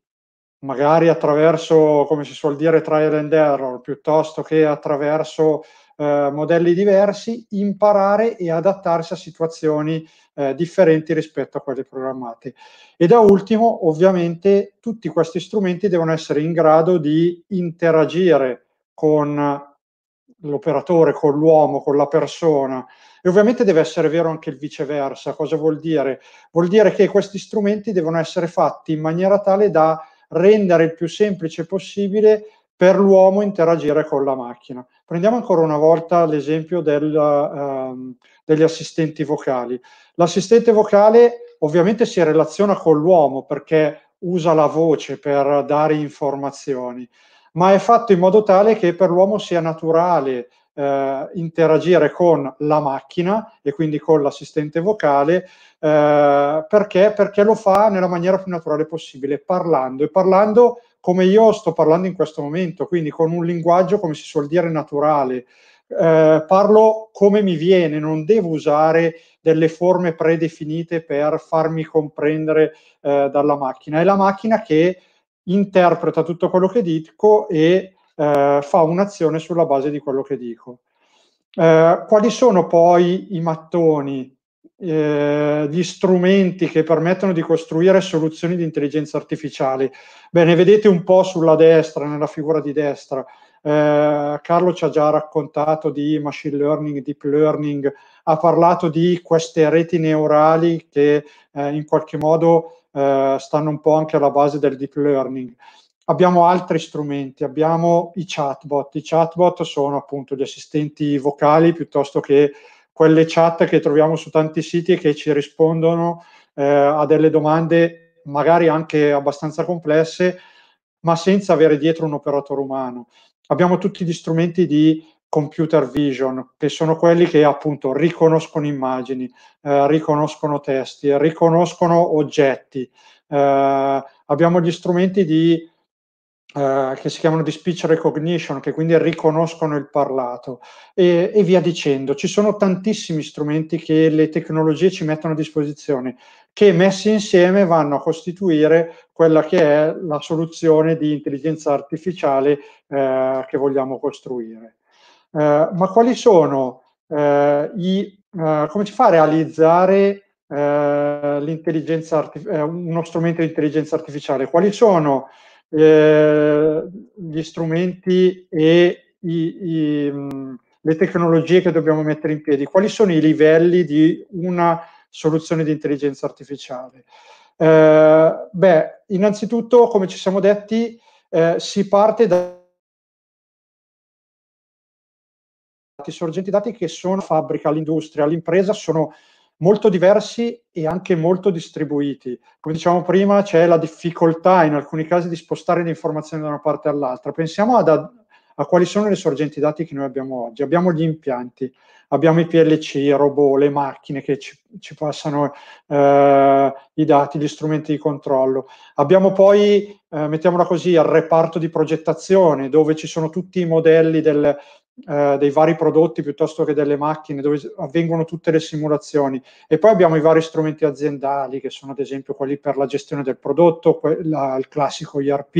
magari attraverso, come si suol dire, trial and error, piuttosto che attraverso eh, modelli diversi, imparare e adattarsi a situazioni eh, differenti rispetto a quelle programmate. E da ultimo, ovviamente, tutti questi strumenti devono essere in grado di interagire con l'operatore, con l'uomo, con la persona. E ovviamente deve essere vero anche il viceversa. Cosa vuol dire? Vuol dire che questi strumenti devono essere fatti in maniera tale da rendere il più semplice possibile per l'uomo interagire con la macchina. Prendiamo ancora una volta l'esempio del, um, degli assistenti vocali. L'assistente vocale ovviamente si relaziona con l'uomo perché usa la voce per dare informazioni, ma è fatto in modo tale che per l'uomo sia naturale eh, interagire con la macchina e quindi con l'assistente vocale eh, perché? perché lo fa nella maniera più naturale possibile, parlando e parlando come io sto parlando in questo momento, quindi con un linguaggio, come si suol dire, naturale. Eh, parlo come mi viene, non devo usare delle forme predefinite per farmi comprendere eh, dalla macchina. È la macchina che interpreta tutto quello che dico e eh, fa un'azione sulla base di quello che dico. Eh, quali sono poi i mattoni eh, gli strumenti che permettono di costruire soluzioni di intelligenza artificiale. Bene, vedete un po' sulla destra, nella figura di destra. Eh, Carlo ci ha già raccontato di machine learning, deep learning, ha parlato di queste reti neurali che eh, in qualche modo eh, stanno un po' anche alla base del deep learning abbiamo altri strumenti, abbiamo i chatbot. I chatbot sono appunto gli assistenti vocali piuttosto che quelle chat che troviamo su tanti siti e che ci rispondono eh, a delle domande magari anche abbastanza complesse, ma senza avere dietro un operatore umano. Abbiamo tutti gli strumenti di computer vision, che sono quelli che appunto riconoscono immagini, eh, riconoscono testi, riconoscono oggetti. Eh, abbiamo gli strumenti di eh, che si chiamano di speech recognition, che quindi riconoscono il parlato e, e via dicendo. Ci sono tantissimi strumenti che le tecnologie ci mettono a disposizione, che messi insieme vanno a costituire quella che è la soluzione di intelligenza artificiale eh, che vogliamo costruire. Eh, ma quali sono eh, i, eh, come si fa a realizzare eh, l'intelligenza arti- eh, uno strumento di intelligenza artificiale? Quali sono eh, gli strumenti e i, i, le tecnologie che dobbiamo mettere in piedi, quali sono i livelli di una soluzione di intelligenza artificiale. Eh, beh, innanzitutto, come ci siamo detti, eh, si parte da sorgenti dati che sono fabbrica, l'industria, l'impresa, sono molto diversi e anche molto distribuiti. Come dicevamo prima, c'è la difficoltà in alcuni casi di spostare le informazioni da una parte all'altra. Pensiamo ad, a quali sono le sorgenti dati che noi abbiamo oggi. Abbiamo gli impianti, abbiamo i PLC, i robot, le macchine che ci, ci passano eh, i dati, gli strumenti di controllo. Abbiamo poi, eh, mettiamola così, il reparto di progettazione dove ci sono tutti i modelli del, eh, dei vari prodotti piuttosto che delle macchine, dove avvengono tutte le simulazioni. E poi abbiamo i vari strumenti aziendali, che sono ad esempio quelli per la gestione del prodotto, que- la, il classico IRP,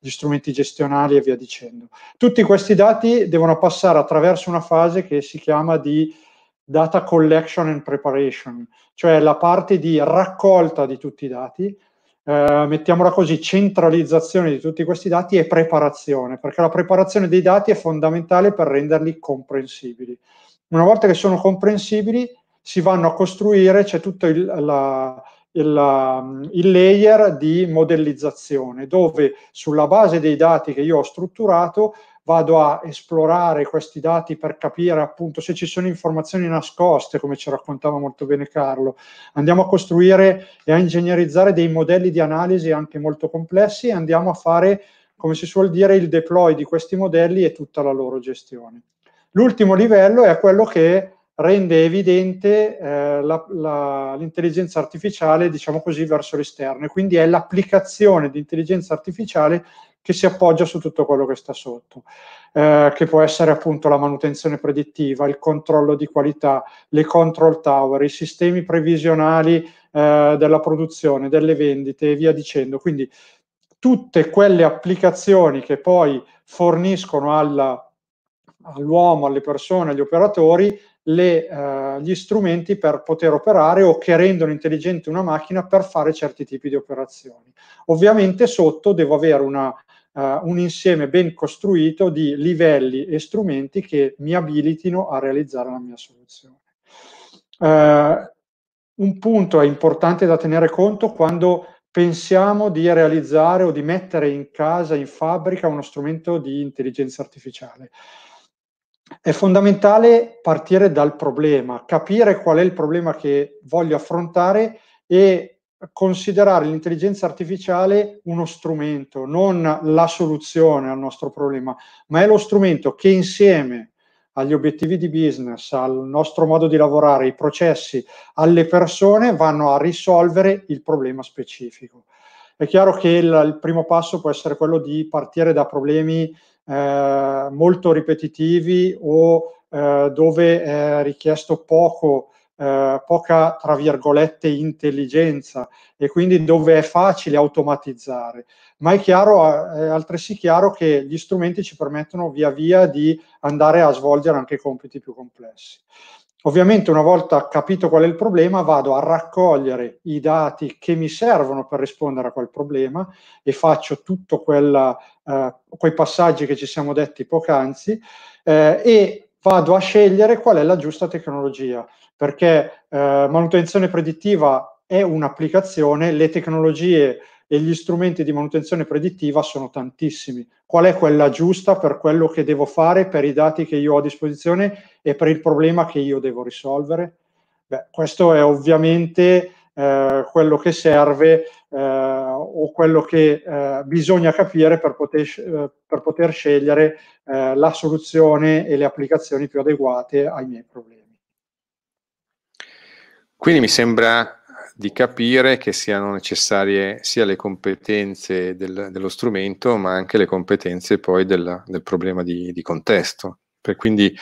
gli strumenti gestionali e via dicendo. Tutti questi dati devono passare attraverso una fase che si chiama di data collection and preparation, cioè la parte di raccolta di tutti i dati eh, mettiamola così, centralizzazione di tutti questi dati e preparazione, perché la preparazione dei dati è fondamentale per renderli comprensibili. Una volta che sono comprensibili, si vanno a costruire, c'è tutto il, la, il, il, layer di modellizzazione, dove sulla base dei dati che io ho strutturato vado a esplorare questi dati per capire appunto se ci sono informazioni nascoste, come ci raccontava molto bene Carlo. Andiamo a costruire e a ingegnerizzare dei modelli di analisi anche molto complessi e andiamo a fare, come si suol dire, il deploy di questi modelli e tutta la loro gestione. L'ultimo livello è quello che rende evidente eh, la, la, l'intelligenza artificiale, diciamo così, verso l'esterno. e Quindi è l'applicazione di intelligenza artificiale che si appoggia su tutto quello che sta sotto, eh, che può essere appunto la manutenzione predittiva, il controllo di qualità, le control tower, i sistemi previsionali eh, della produzione, delle vendite e via dicendo. Quindi tutte quelle applicazioni che poi forniscono alla, all'uomo, alle persone, agli operatori le, eh, gli strumenti per poter operare o che rendono intelligente una macchina per fare certi tipi di operazioni. Ovviamente sotto devo avere una eh, un insieme ben costruito di livelli e strumenti che mi abilitino a realizzare la mia soluzione. Eh, un punto è importante da tenere conto quando pensiamo di realizzare o di mettere in casa, in fabbrica, uno strumento di intelligenza artificiale. È fondamentale partire dal problema, capire qual è il problema che voglio affrontare e considerare l'intelligenza artificiale uno strumento, non la soluzione al nostro problema, ma è lo strumento che insieme agli obiettivi di business, al nostro modo di lavorare, ai processi, alle persone, vanno a risolvere il problema specifico. È chiaro che il, il primo passo può essere quello di partire da problemi eh, molto ripetitivi o eh, dove è richiesto poco eh, poca, tra virgolette, intelligenza e quindi dove è facile automatizzare. Ma è, chiaro, eh, è altresì chiaro che gli strumenti ci permettono via via di andare a svolgere anche compiti più complessi. Ovviamente una volta capito qual è il problema vado a raccogliere i dati che mi servono per rispondere a quel problema e faccio tutti eh, quei passaggi che ci siamo detti poc'anzi eh, e vado a scegliere qual è la giusta tecnologia perché eh, manutenzione predittiva è un'applicazione, le tecnologie e gli strumenti di manutenzione predittiva sono tantissimi. Qual è quella giusta per quello che devo fare, per i dati che io ho a disposizione e per il problema che io devo risolvere? Beh, questo è ovviamente eh, quello che serve eh, o quello che eh, bisogna capire per poter, eh, per poter scegliere eh, la soluzione e le applicazioni più adeguate ai miei problemi. Quindi mi sembra di capire che siano necessarie sia le competenze del, dello strumento, ma anche le competenze poi della, del problema di, di contesto. Per quindi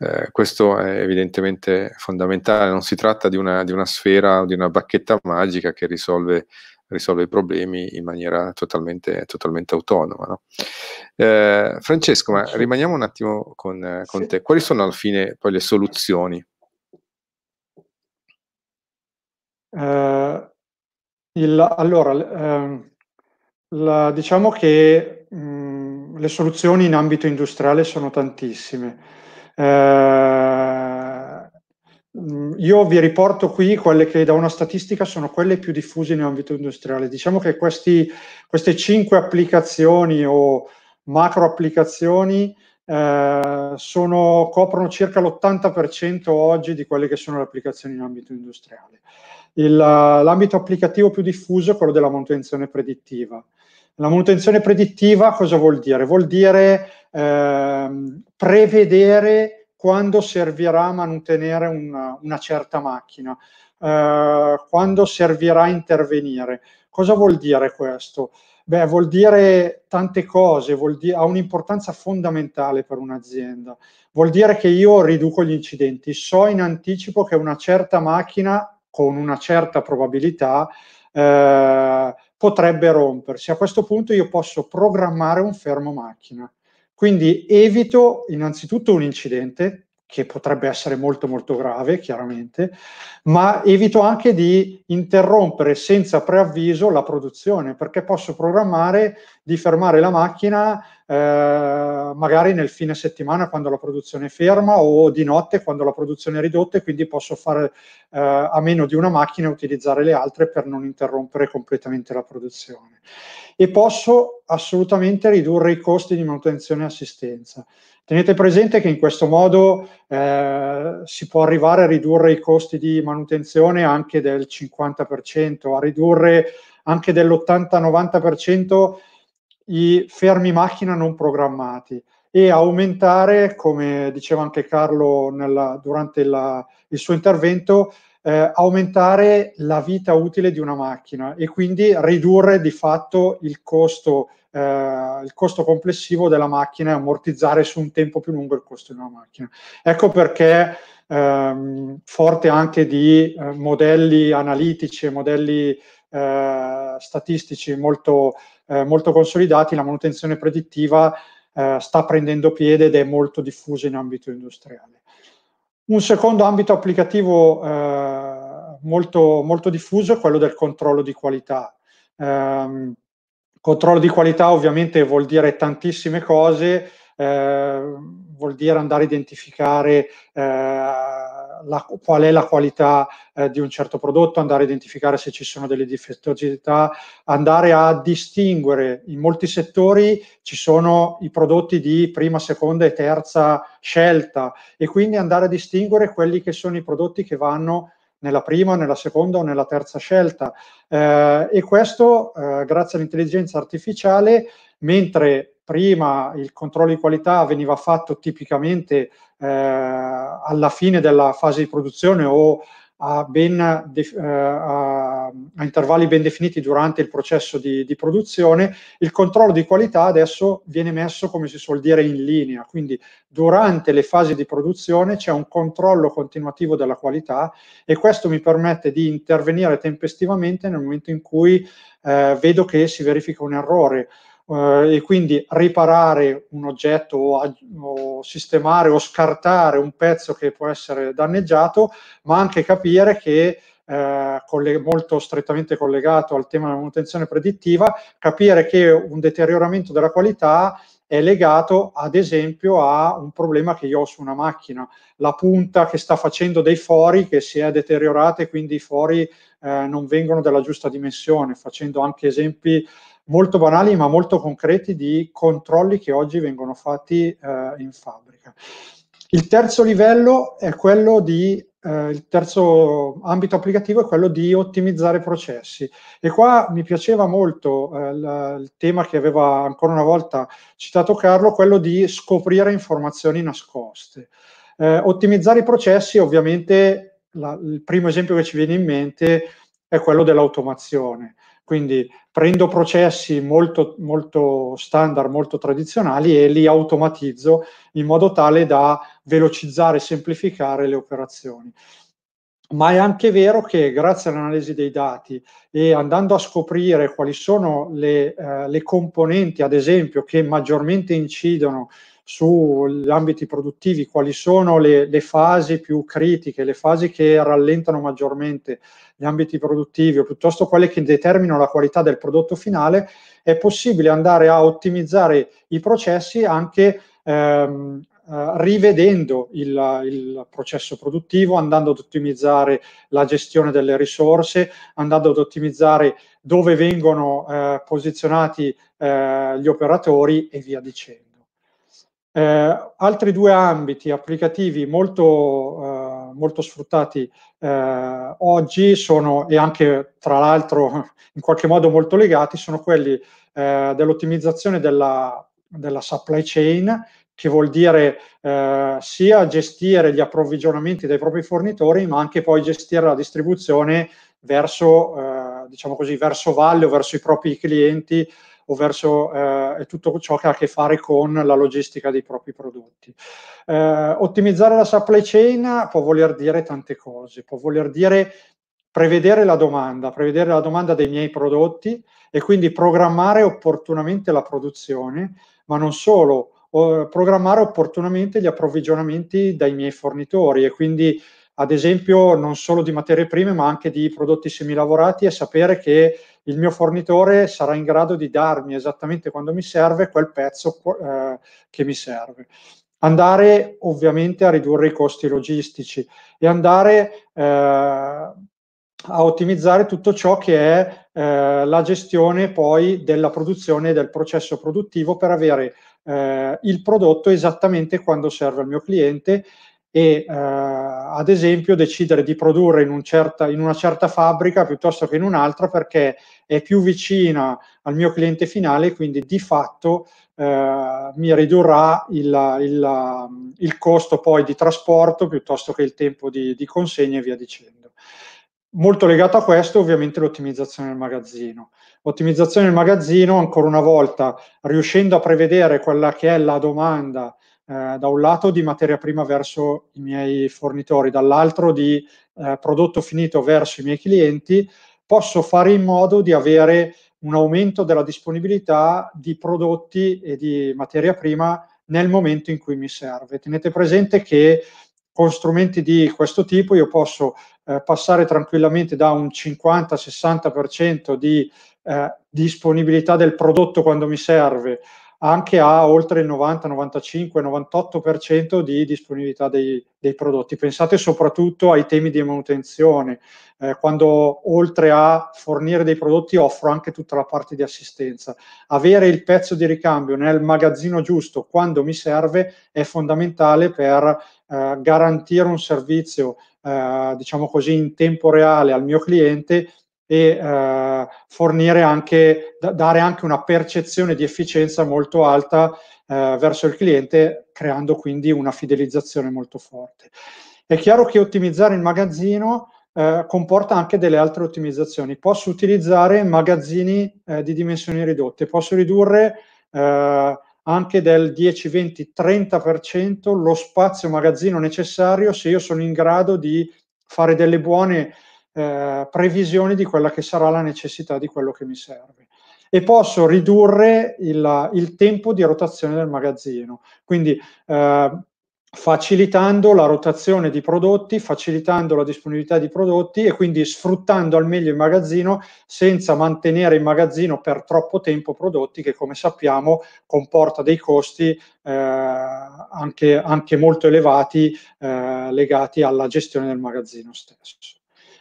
eh, questo è evidentemente fondamentale, non si tratta di una, di una sfera o di una bacchetta magica che risolve, risolve i problemi in maniera totalmente, totalmente autonoma. No? Eh, Francesco, ma rimaniamo un attimo con, eh, con sì. te. Quali sono alla fine poi le soluzioni Eh, il, allora, eh, la, diciamo che mh, le soluzioni in ambito industriale sono tantissime. Eh, io vi riporto qui quelle che da una statistica sono quelle più diffuse in ambito industriale. Diciamo che questi, queste cinque applicazioni o macro applicazioni eh, sono, coprono circa l'80% oggi di quelle che sono le applicazioni in ambito industriale. Il, l'ambito applicativo più diffuso è quello della manutenzione predittiva. La manutenzione predittiva cosa vuol dire? Vuol dire ehm, prevedere quando servirà mantenere una, una certa macchina, eh, quando servirà intervenire. Cosa vuol dire questo? Beh, vuol dire tante cose, dire, ha un'importanza fondamentale per un'azienda. Vuol dire che io riduco gli incidenti, so in anticipo che una certa macchina con una certa probabilità eh, potrebbe rompersi. A questo punto io posso programmare un fermo macchina. Quindi evito innanzitutto un incidente che potrebbe essere molto molto grave, chiaramente, ma evito anche di interrompere senza preavviso la produzione, perché posso programmare di fermare la macchina eh, magari nel fine settimana quando la produzione è ferma o di notte quando la produzione è ridotta e quindi posso fare eh, a meno di una macchina e utilizzare le altre per non interrompere completamente la produzione. E posso assolutamente ridurre i costi di manutenzione e assistenza. Tenete presente che in questo modo eh, si può arrivare a ridurre i costi di manutenzione anche del 50%, a ridurre anche dell'80-90% i fermi macchina non programmati e aumentare, come diceva anche Carlo nella, durante la, il suo intervento, eh, aumentare la vita utile di una macchina e quindi ridurre di fatto il costo, eh, il costo complessivo della macchina e ammortizzare su un tempo più lungo il costo di una macchina. Ecco perché ehm, forte anche di eh, modelli analitici e modelli eh, statistici molto eh, molto consolidati, la manutenzione predittiva eh, sta prendendo piede ed è molto diffusa in ambito industriale. Un secondo ambito applicativo eh, molto, molto, diffuso è quello del controllo di qualità. Ehm, controllo di qualità ovviamente vuol dire tantissime cose, eh, vuol dire andare a identificare eh, la, qual è la qualità eh, di un certo prodotto, andare a identificare se ci sono delle difettosità, andare a distinguere. In molti settori ci sono i prodotti di prima, seconda e terza scelta e quindi andare a distinguere quelli che sono i prodotti che vanno nella prima, nella seconda o nella terza scelta. Eh, e questo, eh, grazie all'intelligenza artificiale, mentre prima il controllo di qualità veniva fatto tipicamente eh, alla fine della fase di produzione o a, ben de- eh, a, a intervalli ben definiti durante il processo di, di, produzione, il controllo di qualità adesso viene messo, come si suol dire, in linea. Quindi durante le fasi di produzione c'è un controllo continuativo della qualità e questo mi permette di intervenire tempestivamente nel momento in cui eh, vedo che si verifica un errore eh, e quindi riparare un oggetto o, o, sistemare o scartare un pezzo che può essere danneggiato, ma anche capire che eh, coll- molto strettamente collegato al tema della manutenzione predittiva, capire che un deterioramento della qualità è legato ad esempio a un problema che io ho su una macchina, la punta che sta facendo dei fori che si è deteriorata e quindi i fori eh, non vengono della giusta dimensione, facendo anche esempi molto banali ma molto concreti di controlli che oggi vengono fatti eh, in fabbrica. Il terzo livello è quello di eh, il terzo ambito applicativo è quello di ottimizzare processi e qua mi piaceva molto eh, la, il tema che aveva ancora una volta citato Carlo, quello di scoprire informazioni nascoste. Eh, ottimizzare i processi ovviamente la, il primo esempio che ci viene in mente è quello dell'automazione. Quindi prendo processi molto, molto standard, molto tradizionali e li automatizzo in modo tale da velocizzare e semplificare le operazioni ma è anche vero che grazie all'analisi dei dati e andando a scoprire quali sono le, eh, le componenti, ad esempio, che maggiormente incidono sugli ambiti produttivi, quali sono le, le, fasi più critiche, le fasi che rallentano maggiormente gli ambiti produttivi o piuttosto quelle che determinano la qualità del prodotto finale, è possibile andare a ottimizzare i processi anche ehm, eh, rivedendo il, il, processo produttivo, andando ad ottimizzare la gestione delle risorse, andando ad ottimizzare dove vengono eh, posizionati eh, gli operatori e via dicendo. Eh, altri due ambiti applicativi molto, eh, molto sfruttati eh, oggi sono, e anche tra l'altro in qualche modo molto legati, sono quelli eh, dell'ottimizzazione della, della, supply chain, che vuol dire eh, sia gestire gli approvvigionamenti dei propri fornitori, ma anche poi gestire la distribuzione verso, eh, diciamo così, verso valle o verso i propri clienti o verso eh, tutto ciò che ha a che fare con la logistica dei propri prodotti. Eh, ottimizzare la supply chain può voler dire tante cose, può voler dire prevedere la domanda, prevedere la domanda dei miei prodotti e quindi programmare opportunamente la produzione, ma non solo, programmare opportunamente gli approvvigionamenti dai miei fornitori e quindi ad esempio non solo di materie prime ma anche di prodotti semilavorati e sapere che il mio fornitore sarà in grado di darmi esattamente quando mi serve quel pezzo eh, che mi serve. Andare ovviamente a ridurre i costi logistici e andare eh, a ottimizzare tutto ciò che è eh, la gestione poi della produzione e del processo produttivo per avere eh, il prodotto esattamente quando serve al mio cliente e eh, ad esempio decidere di produrre in, un certa, in, una certa fabbrica piuttosto che in un'altra perché è più vicina al mio cliente finale, quindi di fatto eh, mi ridurrà il, il, il, costo poi di trasporto piuttosto che il tempo di, di consegna e via dicendo. Molto legato a questo ovviamente l'ottimizzazione del magazzino. Ottimizzazione del magazzino, ancora una volta, riuscendo a prevedere quella che è la domanda eh, da un lato di materia prima verso i miei fornitori, dall'altro di eh, prodotto finito verso i miei clienti, posso fare in modo di avere un aumento della disponibilità di prodotti e di materia prima nel momento in cui mi serve. Tenete presente che con strumenti di questo tipo io posso eh, passare tranquillamente da un 50-60% di eh, disponibilità del prodotto quando mi serve anche a oltre il 90, 95, 98% di disponibilità dei, dei prodotti. Pensate soprattutto ai temi di manutenzione, eh, quando oltre a fornire dei prodotti offro anche tutta la parte di assistenza. Avere il pezzo di ricambio nel magazzino giusto quando mi serve è fondamentale per eh, garantire un servizio eh, diciamo così in tempo reale al mio cliente e eh, fornire anche, dare anche una percezione di efficienza molto alta eh, verso il cliente, creando quindi una fidelizzazione molto forte. È chiaro che ottimizzare il magazzino eh, comporta anche delle altre ottimizzazioni. Posso utilizzare magazzini eh, di dimensioni ridotte, posso ridurre eh, anche del 10, 20, 30% lo spazio magazzino necessario se io sono in grado di fare delle buone eh, previsione di quella che sarà la necessità di quello che mi serve e posso ridurre il, il tempo di rotazione del magazzino. Quindi eh, facilitando la rotazione di prodotti, facilitando la disponibilità di prodotti e quindi sfruttando al meglio il magazzino senza mantenere in magazzino per troppo tempo prodotti che come sappiamo comporta dei costi eh, anche, anche, molto elevati eh, legati alla gestione del magazzino stesso.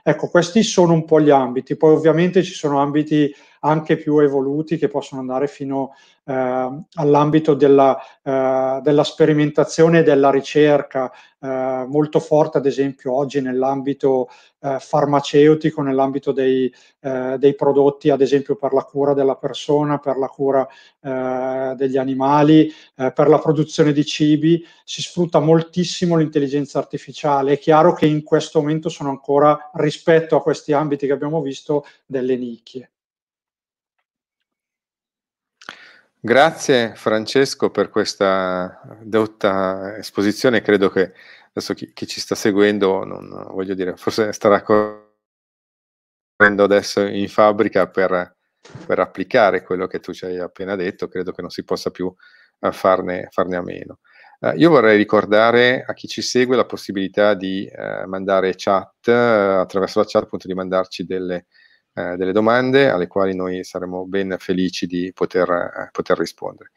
Ecco, questi sono un po' gli ambiti, poi ovviamente ci sono ambiti anche più evoluti che possono andare fino eh, all'ambito della, eh, della, sperimentazione e della ricerca, eh, molto forte ad esempio oggi nell'ambito eh, farmaceutico, nell'ambito dei, eh, dei, prodotti ad esempio per la cura della persona, per la cura eh, degli animali, per la produzione di cibi, si sfrutta moltissimo l'intelligenza artificiale. È chiaro che in questo momento sono ancora rispetto a questi ambiti che abbiamo visto delle nicchie. Grazie Francesco per questa dotta esposizione, credo che adesso chi, chi ci sta seguendo, non, voglio dire, forse starà correndo adesso in fabbrica per, per, applicare quello che tu ci hai appena detto, credo che non si possa più eh, farne, farne a meno. Uh, io vorrei ricordare a chi ci segue la possibilità di uh, mandare chat, uh, attraverso la chat appunto di mandarci delle eh, delle domande alle quali noi saremo ben felici di poter, eh, poter rispondere.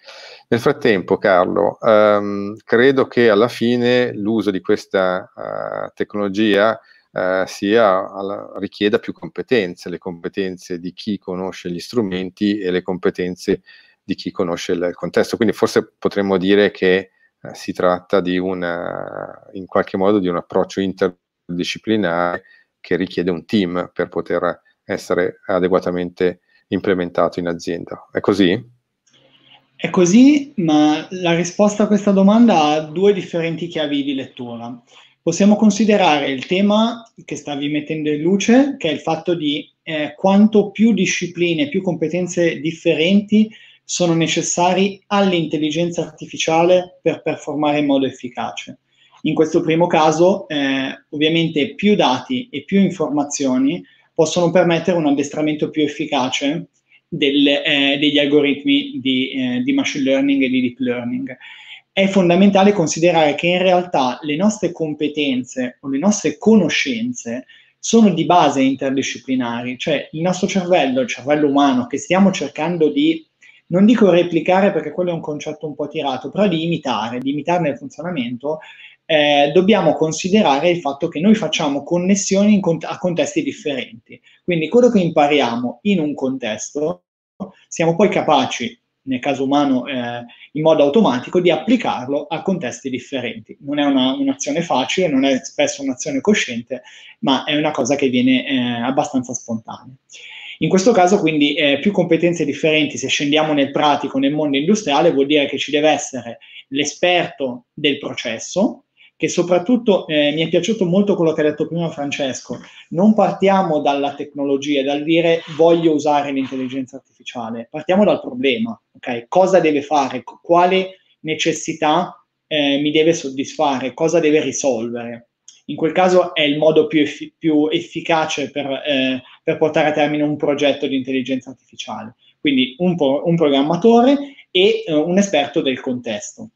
Nel frattempo, Carlo, ehm, credo che alla fine l'uso di questa eh, tecnologia eh, sia, alla, richieda più competenze, le competenze di chi conosce gli strumenti e le competenze di chi conosce il, il contesto. Quindi forse potremmo dire che eh, si tratta di una, in qualche modo di un approccio interdisciplinare che richiede un team per poter essere adeguatamente implementato in azienda. È così? È così, ma la risposta a questa domanda ha due differenti chiavi di lettura. Possiamo considerare il tema che stavi mettendo in luce, che è il fatto di eh, quanto più discipline, più competenze differenti sono necessari all'intelligenza artificiale per performare in modo efficace. In questo primo caso, eh, ovviamente più dati e più informazioni possono permettere un addestramento più efficace del, eh, degli algoritmi di, eh, di, machine learning e di deep learning. È fondamentale considerare che in realtà le nostre competenze o le nostre conoscenze sono di base interdisciplinari, cioè il nostro cervello, il cervello umano che stiamo cercando di, non dico replicare perché quello è un concetto un po' tirato, però di imitare, di imitarne il funzionamento, eh, dobbiamo considerare il fatto che noi facciamo connessioni cont- a contesti differenti. Quindi quello che impariamo in un contesto, siamo poi capaci nel caso umano eh, in modo automatico, di applicarlo a contesti differenti. Non è una, un'azione facile, non è spesso un'azione cosciente, ma è una cosa che viene eh, abbastanza spontanea. In questo caso quindi eh, più competenze differenti, se scendiamo nel pratico, nel mondo industriale, vuol dire che ci deve essere l'esperto del processo, che soprattutto eh, mi è piaciuto molto quello che ha detto prima Francesco, non partiamo dalla tecnologia, dal dire voglio usare l'intelligenza artificiale, partiamo dal problema, ok? Cosa deve fare, quale necessità eh, mi deve soddisfare, cosa deve risolvere. In quel caso è il modo più, effi- più efficace per, eh, per, portare a termine un progetto di intelligenza artificiale. Quindi un, pro- un programmatore e eh, un esperto del contesto.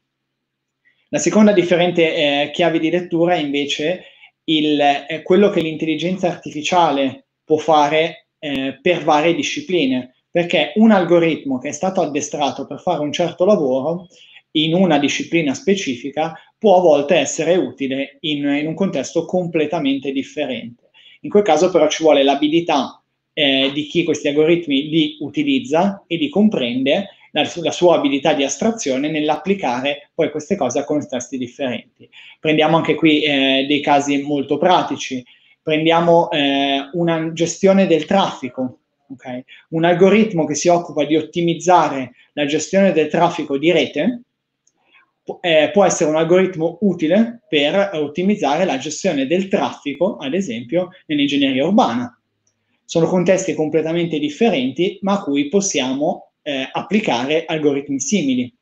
La seconda differente eh, chiave di lettura è invece il, è eh, quello che l'intelligenza artificiale può fare eh, per varie discipline, perché un algoritmo che è stato addestrato per fare un certo lavoro in una disciplina specifica può a volte essere utile in, in un contesto completamente differente. In quel caso però ci vuole l'abilità eh, di chi questi algoritmi li utilizza e li comprende la, la sua abilità di astrazione nell'applicare poi queste cose a contesti differenti. Prendiamo anche qui eh, dei casi molto pratici, prendiamo eh, una gestione del traffico, okay? un algoritmo che si occupa di ottimizzare la gestione del traffico di rete, eh, può essere un algoritmo utile per ottimizzare la gestione del traffico, ad esempio, nell'ingegneria urbana. Sono contesti completamente differenti, ma a cui possiamo eh, applicare algoritmi simili.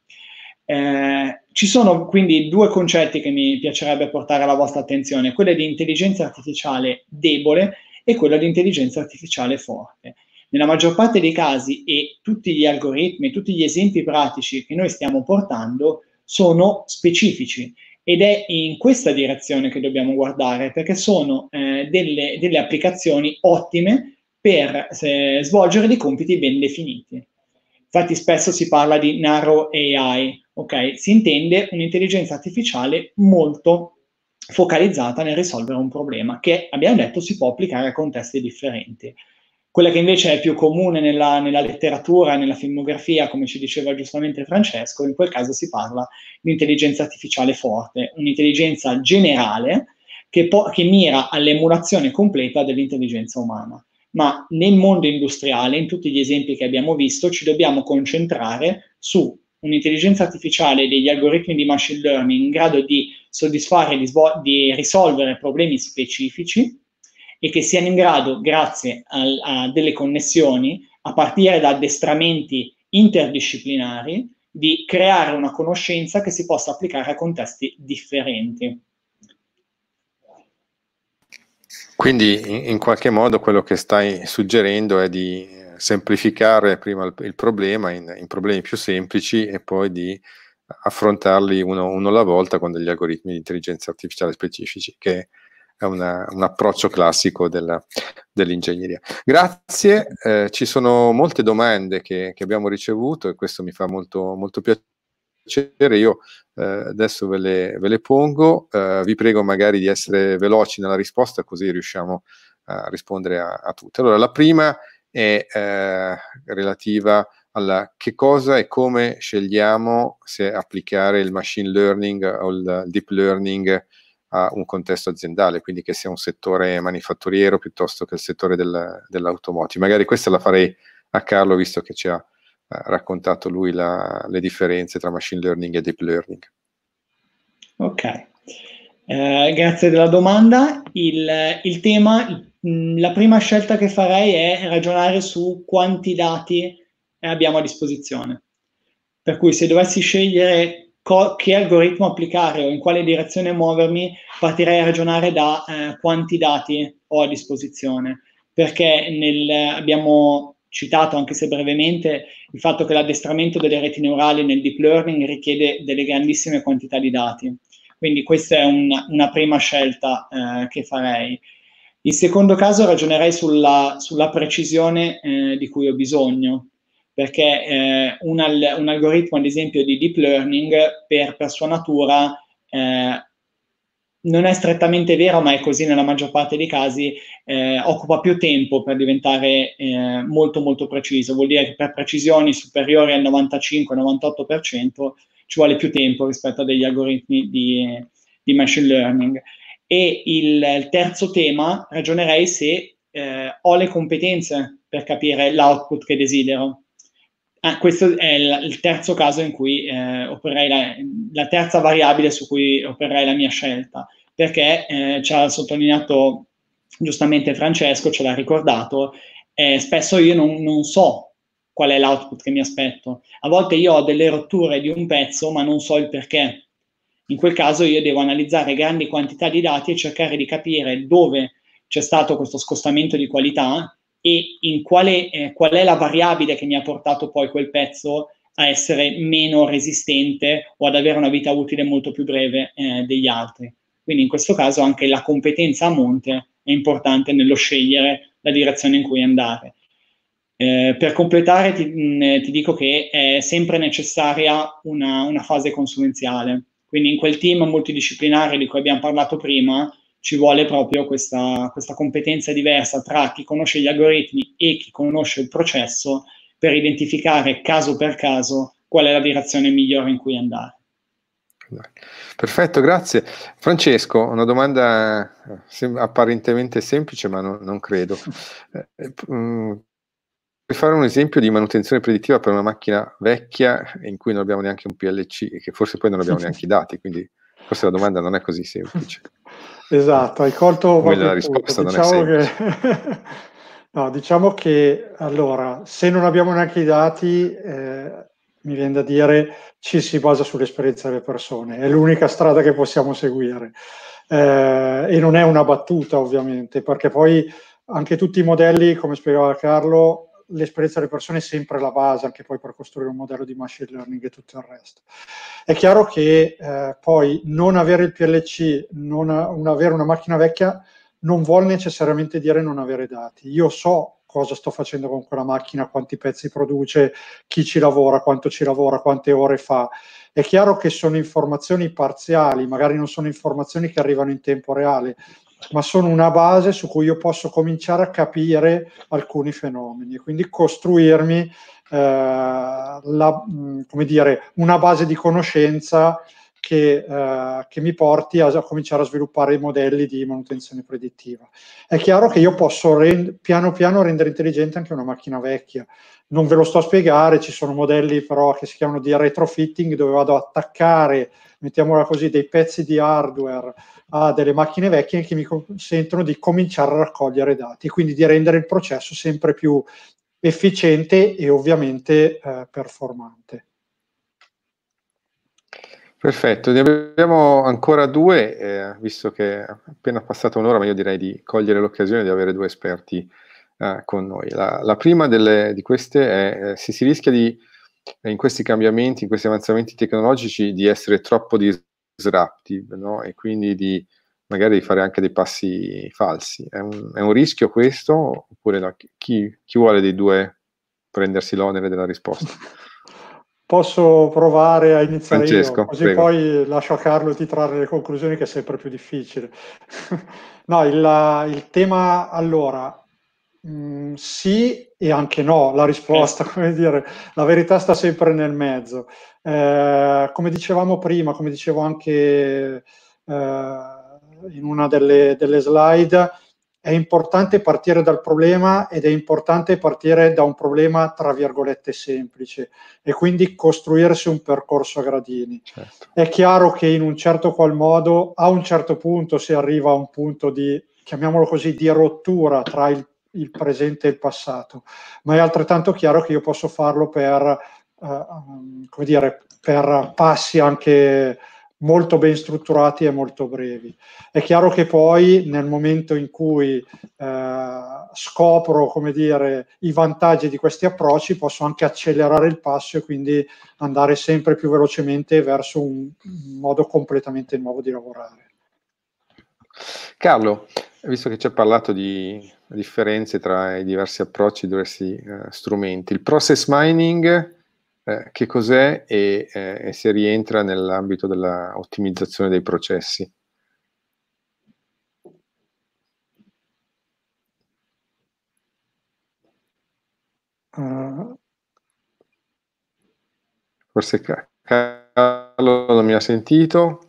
Eh, ci sono quindi due concetti che mi piacerebbe portare alla vostra attenzione, quello di intelligenza artificiale debole e quello di intelligenza artificiale forte. Nella maggior parte dei casi e tutti gli algoritmi, tutti gli esempi pratici che noi stiamo portando sono specifici ed è in questa direzione che dobbiamo guardare perché sono eh, delle, delle applicazioni ottime per eh, svolgere dei compiti ben definiti. Infatti spesso si parla di narrow AI, ok? Si intende un'intelligenza artificiale molto focalizzata nel risolvere un problema che, abbiamo detto, si può applicare a contesti differenti. Quella che invece è più comune nella, nella letteratura, nella filmografia, come ci diceva giustamente Francesco, in quel caso si parla di intelligenza artificiale forte, un'intelligenza generale che, po- che mira all'emulazione completa dell'intelligenza umana ma nel mondo industriale, in tutti gli esempi che abbiamo visto, ci dobbiamo concentrare su un'intelligenza artificiale e degli algoritmi di machine learning in grado di soddisfare, di, svol- di risolvere problemi specifici e che siano in grado, grazie a, a delle connessioni, a partire da addestramenti interdisciplinari, di creare una conoscenza che si possa applicare a contesti differenti. Quindi in qualche modo quello che stai suggerendo è di semplificare prima il, il problema in, in, problemi più semplici e poi di affrontarli uno, uno, alla volta con degli algoritmi di intelligenza artificiale specifici, che è una, un approccio classico della, dell'ingegneria. Grazie, eh, ci sono molte domande che, che, abbiamo ricevuto e questo mi fa molto, molto piacere piacere, io eh, adesso ve le, ve le pongo, eh, vi prego magari di essere veloci nella risposta così riusciamo a rispondere a, a tutte. Allora, la prima è eh, relativa alla che cosa e come scegliamo se applicare il machine learning o il deep learning a un contesto aziendale, quindi che sia un settore manifatturiero piuttosto che il settore del, dell'automotive. Magari questa la farei a Carlo visto che ci ha raccontato lui la, le differenze tra machine learning e deep learning. Ok, eh, grazie della domanda. Il, il tema, mm, la prima scelta che farei è ragionare su quanti dati eh, abbiamo a disposizione. Per cui se dovessi scegliere Co- che algoritmo applicare o in quale direzione muovermi, partirei a ragionare da eh, quanti dati ho a disposizione, perché nel, abbiamo citato anche se brevemente il fatto che l'addestramento delle reti neurali nel deep learning richiede delle grandissime quantità di dati. Quindi questa è un, una prima scelta eh, che farei. In secondo caso ragionerei sulla, sulla precisione eh, di cui ho bisogno, perché eh, un, al, un, algoritmo, ad esempio, di deep learning, per, per sua natura, eh, non è strettamente vero, ma è così nella maggior parte dei casi, eh, occupa più tempo per diventare eh, molto molto preciso, vuol dire che per precisioni superiori al 95-98% ci vuole più tempo rispetto a degli algoritmi di, di machine learning. E il, il, terzo tema, ragionerei se eh, ho le competenze per capire l'output che desidero. Ah, questo è il, il terzo caso in cui eh, opererei la, la, terza variabile su cui opererei la mia scelta, perché eh, ci ha sottolineato giustamente Francesco, ce l'ha ricordato, eh, spesso io non, non so qual è l'output che mi aspetto. A volte io ho delle rotture di un pezzo, ma non so il perché. In quel caso io devo analizzare grandi quantità di dati e cercare di capire dove c'è stato questo scostamento di qualità e in quale, eh, qual è la variabile che mi ha portato poi quel pezzo a essere meno resistente o ad avere una vita utile molto più breve eh, degli altri. Quindi in questo caso anche la competenza a monte è importante nello scegliere la direzione in cui andare. Eh, per completare ti, mh, mm, ti, dico che è sempre necessaria una, una fase consulenziale, quindi in quel team multidisciplinare di cui abbiamo parlato prima ci vuole proprio questa, questa competenza diversa tra chi conosce gli algoritmi e chi conosce il processo per identificare caso per caso qual è la direzione migliore in cui andare. Perfetto, grazie. Francesco, una domanda eh, apparentemente semplice, ma no, non credo. Eh, eh, mm, per fare un esempio di manutenzione predittiva per una macchina vecchia in cui non abbiamo neanche un PLC e che forse poi non abbiamo neanche i dati, quindi forse la domanda non è così semplice. Esatto, hai colto proprio la risposta tutto. diciamo che... no, diciamo che allora, se non abbiamo neanche i dati, eh, mi viene da dire ci si basa sull'esperienza delle persone, è l'unica strada che possiamo seguire. Eh, e non è una battuta, ovviamente, perché poi anche tutti i modelli, come spiegava Carlo, l'esperienza delle persone è sempre la base anche poi per costruire un modello di machine learning e tutto il resto. È chiaro che eh, poi non avere il PLC, non, ha, un avere una macchina vecchia, non vuol necessariamente dire non avere dati. Io so cosa sto facendo con quella macchina, quanti pezzi produce, chi ci lavora, quanto ci lavora, quante ore fa. È chiaro che sono informazioni parziali, magari non sono informazioni che arrivano in tempo reale, ma sono una base su cui io posso cominciare a capire alcuni fenomeni e quindi costruirmi eh, la, mm, come dire, una base di conoscenza che, eh, che, mi porti a, a, cominciare a sviluppare i modelli di manutenzione predittiva. È chiaro che io posso rend- piano piano rendere intelligente anche una macchina vecchia. Non ve lo sto a spiegare, ci sono modelli però che si chiamano di retrofitting dove vado ad attaccare, mettiamola così, dei pezzi di hardware a delle macchine vecchie che mi consentono di cominciare a raccogliere dati, quindi di rendere il processo sempre più efficiente e ovviamente eh, performante. Perfetto, ne abbiamo ancora due, eh, visto che è appena passata un'ora, ma io direi di cogliere l'occasione di avere due esperti eh, con noi. La, la prima delle, di queste è eh, se si rischia di, eh, in questi cambiamenti, in questi avanzamenti tecnologici, di essere troppo disruptive no? e quindi di magari di fare anche dei passi falsi. È un, è un rischio questo oppure no? chi, chi vuole dei due prendersi l'onere della risposta? posso provare a iniziare Francesco, io, così prego. poi lascio a Carlo di trarre le conclusioni che è sempre più difficile. no, il, il, tema allora, mh, mm, sì e anche no, la risposta, come dire, la verità sta sempre nel mezzo. Eh, come dicevamo prima, come dicevo anche eh, in una delle, delle slide, è importante partire dal problema ed è importante partire da un problema tra virgolette semplice e quindi costruirsi un percorso a gradini. Certo. È chiaro che in un certo qual modo a un certo punto si arriva a un punto di, chiamiamolo così, di rottura tra il, il presente e il passato, ma è altrettanto chiaro che io posso farlo per, eh, um, come dire, per passi anche molto ben strutturati e molto brevi. È chiaro che poi nel momento in cui eh, scopro come dire, i vantaggi di questi approcci posso anche accelerare il passo e quindi andare sempre più velocemente verso un modo completamente nuovo di lavorare. Carlo, visto che ci ha parlato di differenze tra i diversi approcci, i diversi eh, strumenti, il process mining eh, che cos'è e, eh, e se rientra nell'ambito dell'ottimizzazione dei processi. Uh. Forse Carlo non mi ha sentito.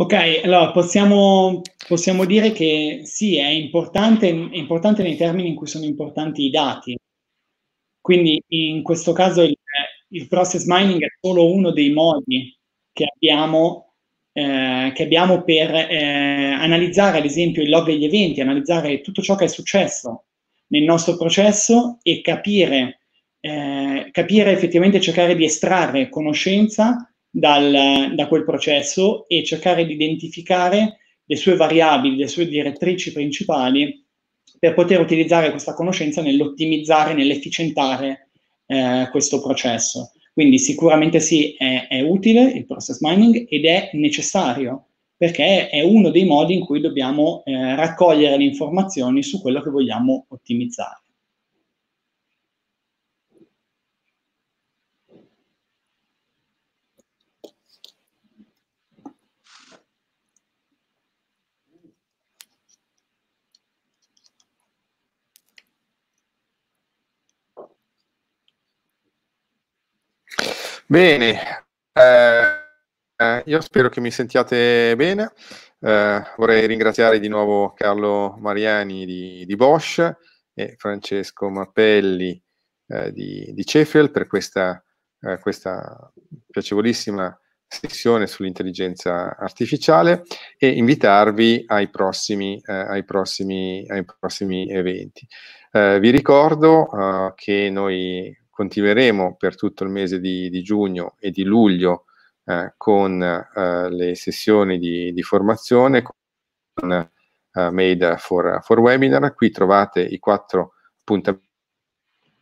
Ok, allora possiamo, possiamo, dire che sì, è importante, è importante nei termini in cui sono importanti i dati. Quindi in questo caso il, il process mining è solo uno dei modi che abbiamo, eh, che abbiamo per eh, analizzare ad esempio il log degli eventi, analizzare tutto ciò che è successo nel nostro processo e capire, eh, capire effettivamente, cercare di estrarre conoscenza dal, da quel processo e cercare di identificare le sue variabili, le sue direttrici principali per poter utilizzare questa conoscenza nell'ottimizzare, nell'efficientare eh, questo processo. Quindi sicuramente sì, è, è, utile il process mining ed è necessario perché è uno dei modi in cui dobbiamo eh, raccogliere le informazioni su quello che vogliamo ottimizzare. Bene, eh, eh, io spero che mi sentiate bene. Eh, vorrei ringraziare di nuovo Carlo Mariani di, di Bosch e Francesco Mappelli eh, di, di Cefel per questa, eh, questa piacevolissima sessione sull'intelligenza artificiale e invitarvi ai prossimi, eh, ai prossimi, ai prossimi eventi. Eh, vi ricordo eh, che noi continueremo per tutto il mese di, di giugno e di luglio eh, con eh, le sessioni di, di formazione con, eh, made for, for, webinar. Qui trovate i quattro appuntamenti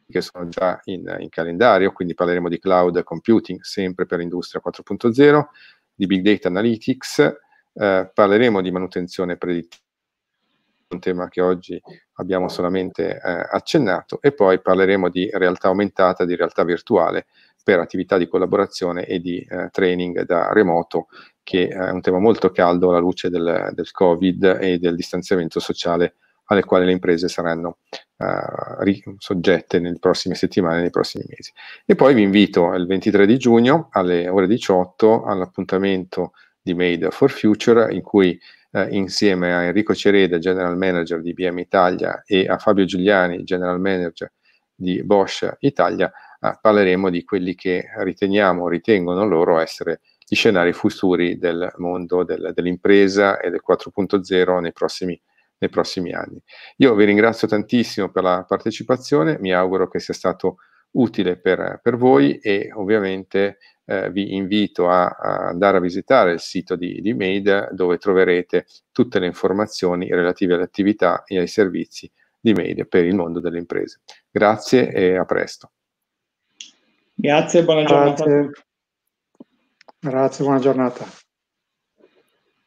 che sono già in, in calendario, quindi parleremo di cloud computing sempre per industria 4.0, di big data analytics, eh, parleremo di manutenzione predittiva un tema che oggi abbiamo solamente eh, accennato, e poi parleremo di realtà aumentata, di realtà virtuale per attività di collaborazione e di eh, training da remoto, che è un tema molto caldo alla luce del, del Covid e del distanziamento sociale alle quali le imprese saranno uh, soggette nelle prossime settimane, nei prossimi mesi. E poi vi invito il 23 di giugno alle ore 18 all'appuntamento di Made for Future in cui eh, insieme a Enrico Cereda, General Manager di IBM Italia, e a Fabio Giuliani, General Manager di Bosch Italia, eh, parleremo di quelli che riteniamo, ritengono loro essere gli scenari futuri del mondo del, dell'impresa e del 4.0 nei prossimi, nei prossimi anni. Io vi ringrazio tantissimo per la partecipazione, mi auguro che sia stato utile per, per voi e ovviamente eh, vi invito a, a, andare a visitare il sito di, di MAID dove troverete tutte le informazioni relative alle attività e ai servizi di MAID per il mondo delle imprese. Grazie e a presto. Grazie, buona giornata. Grazie, Grazie buona giornata.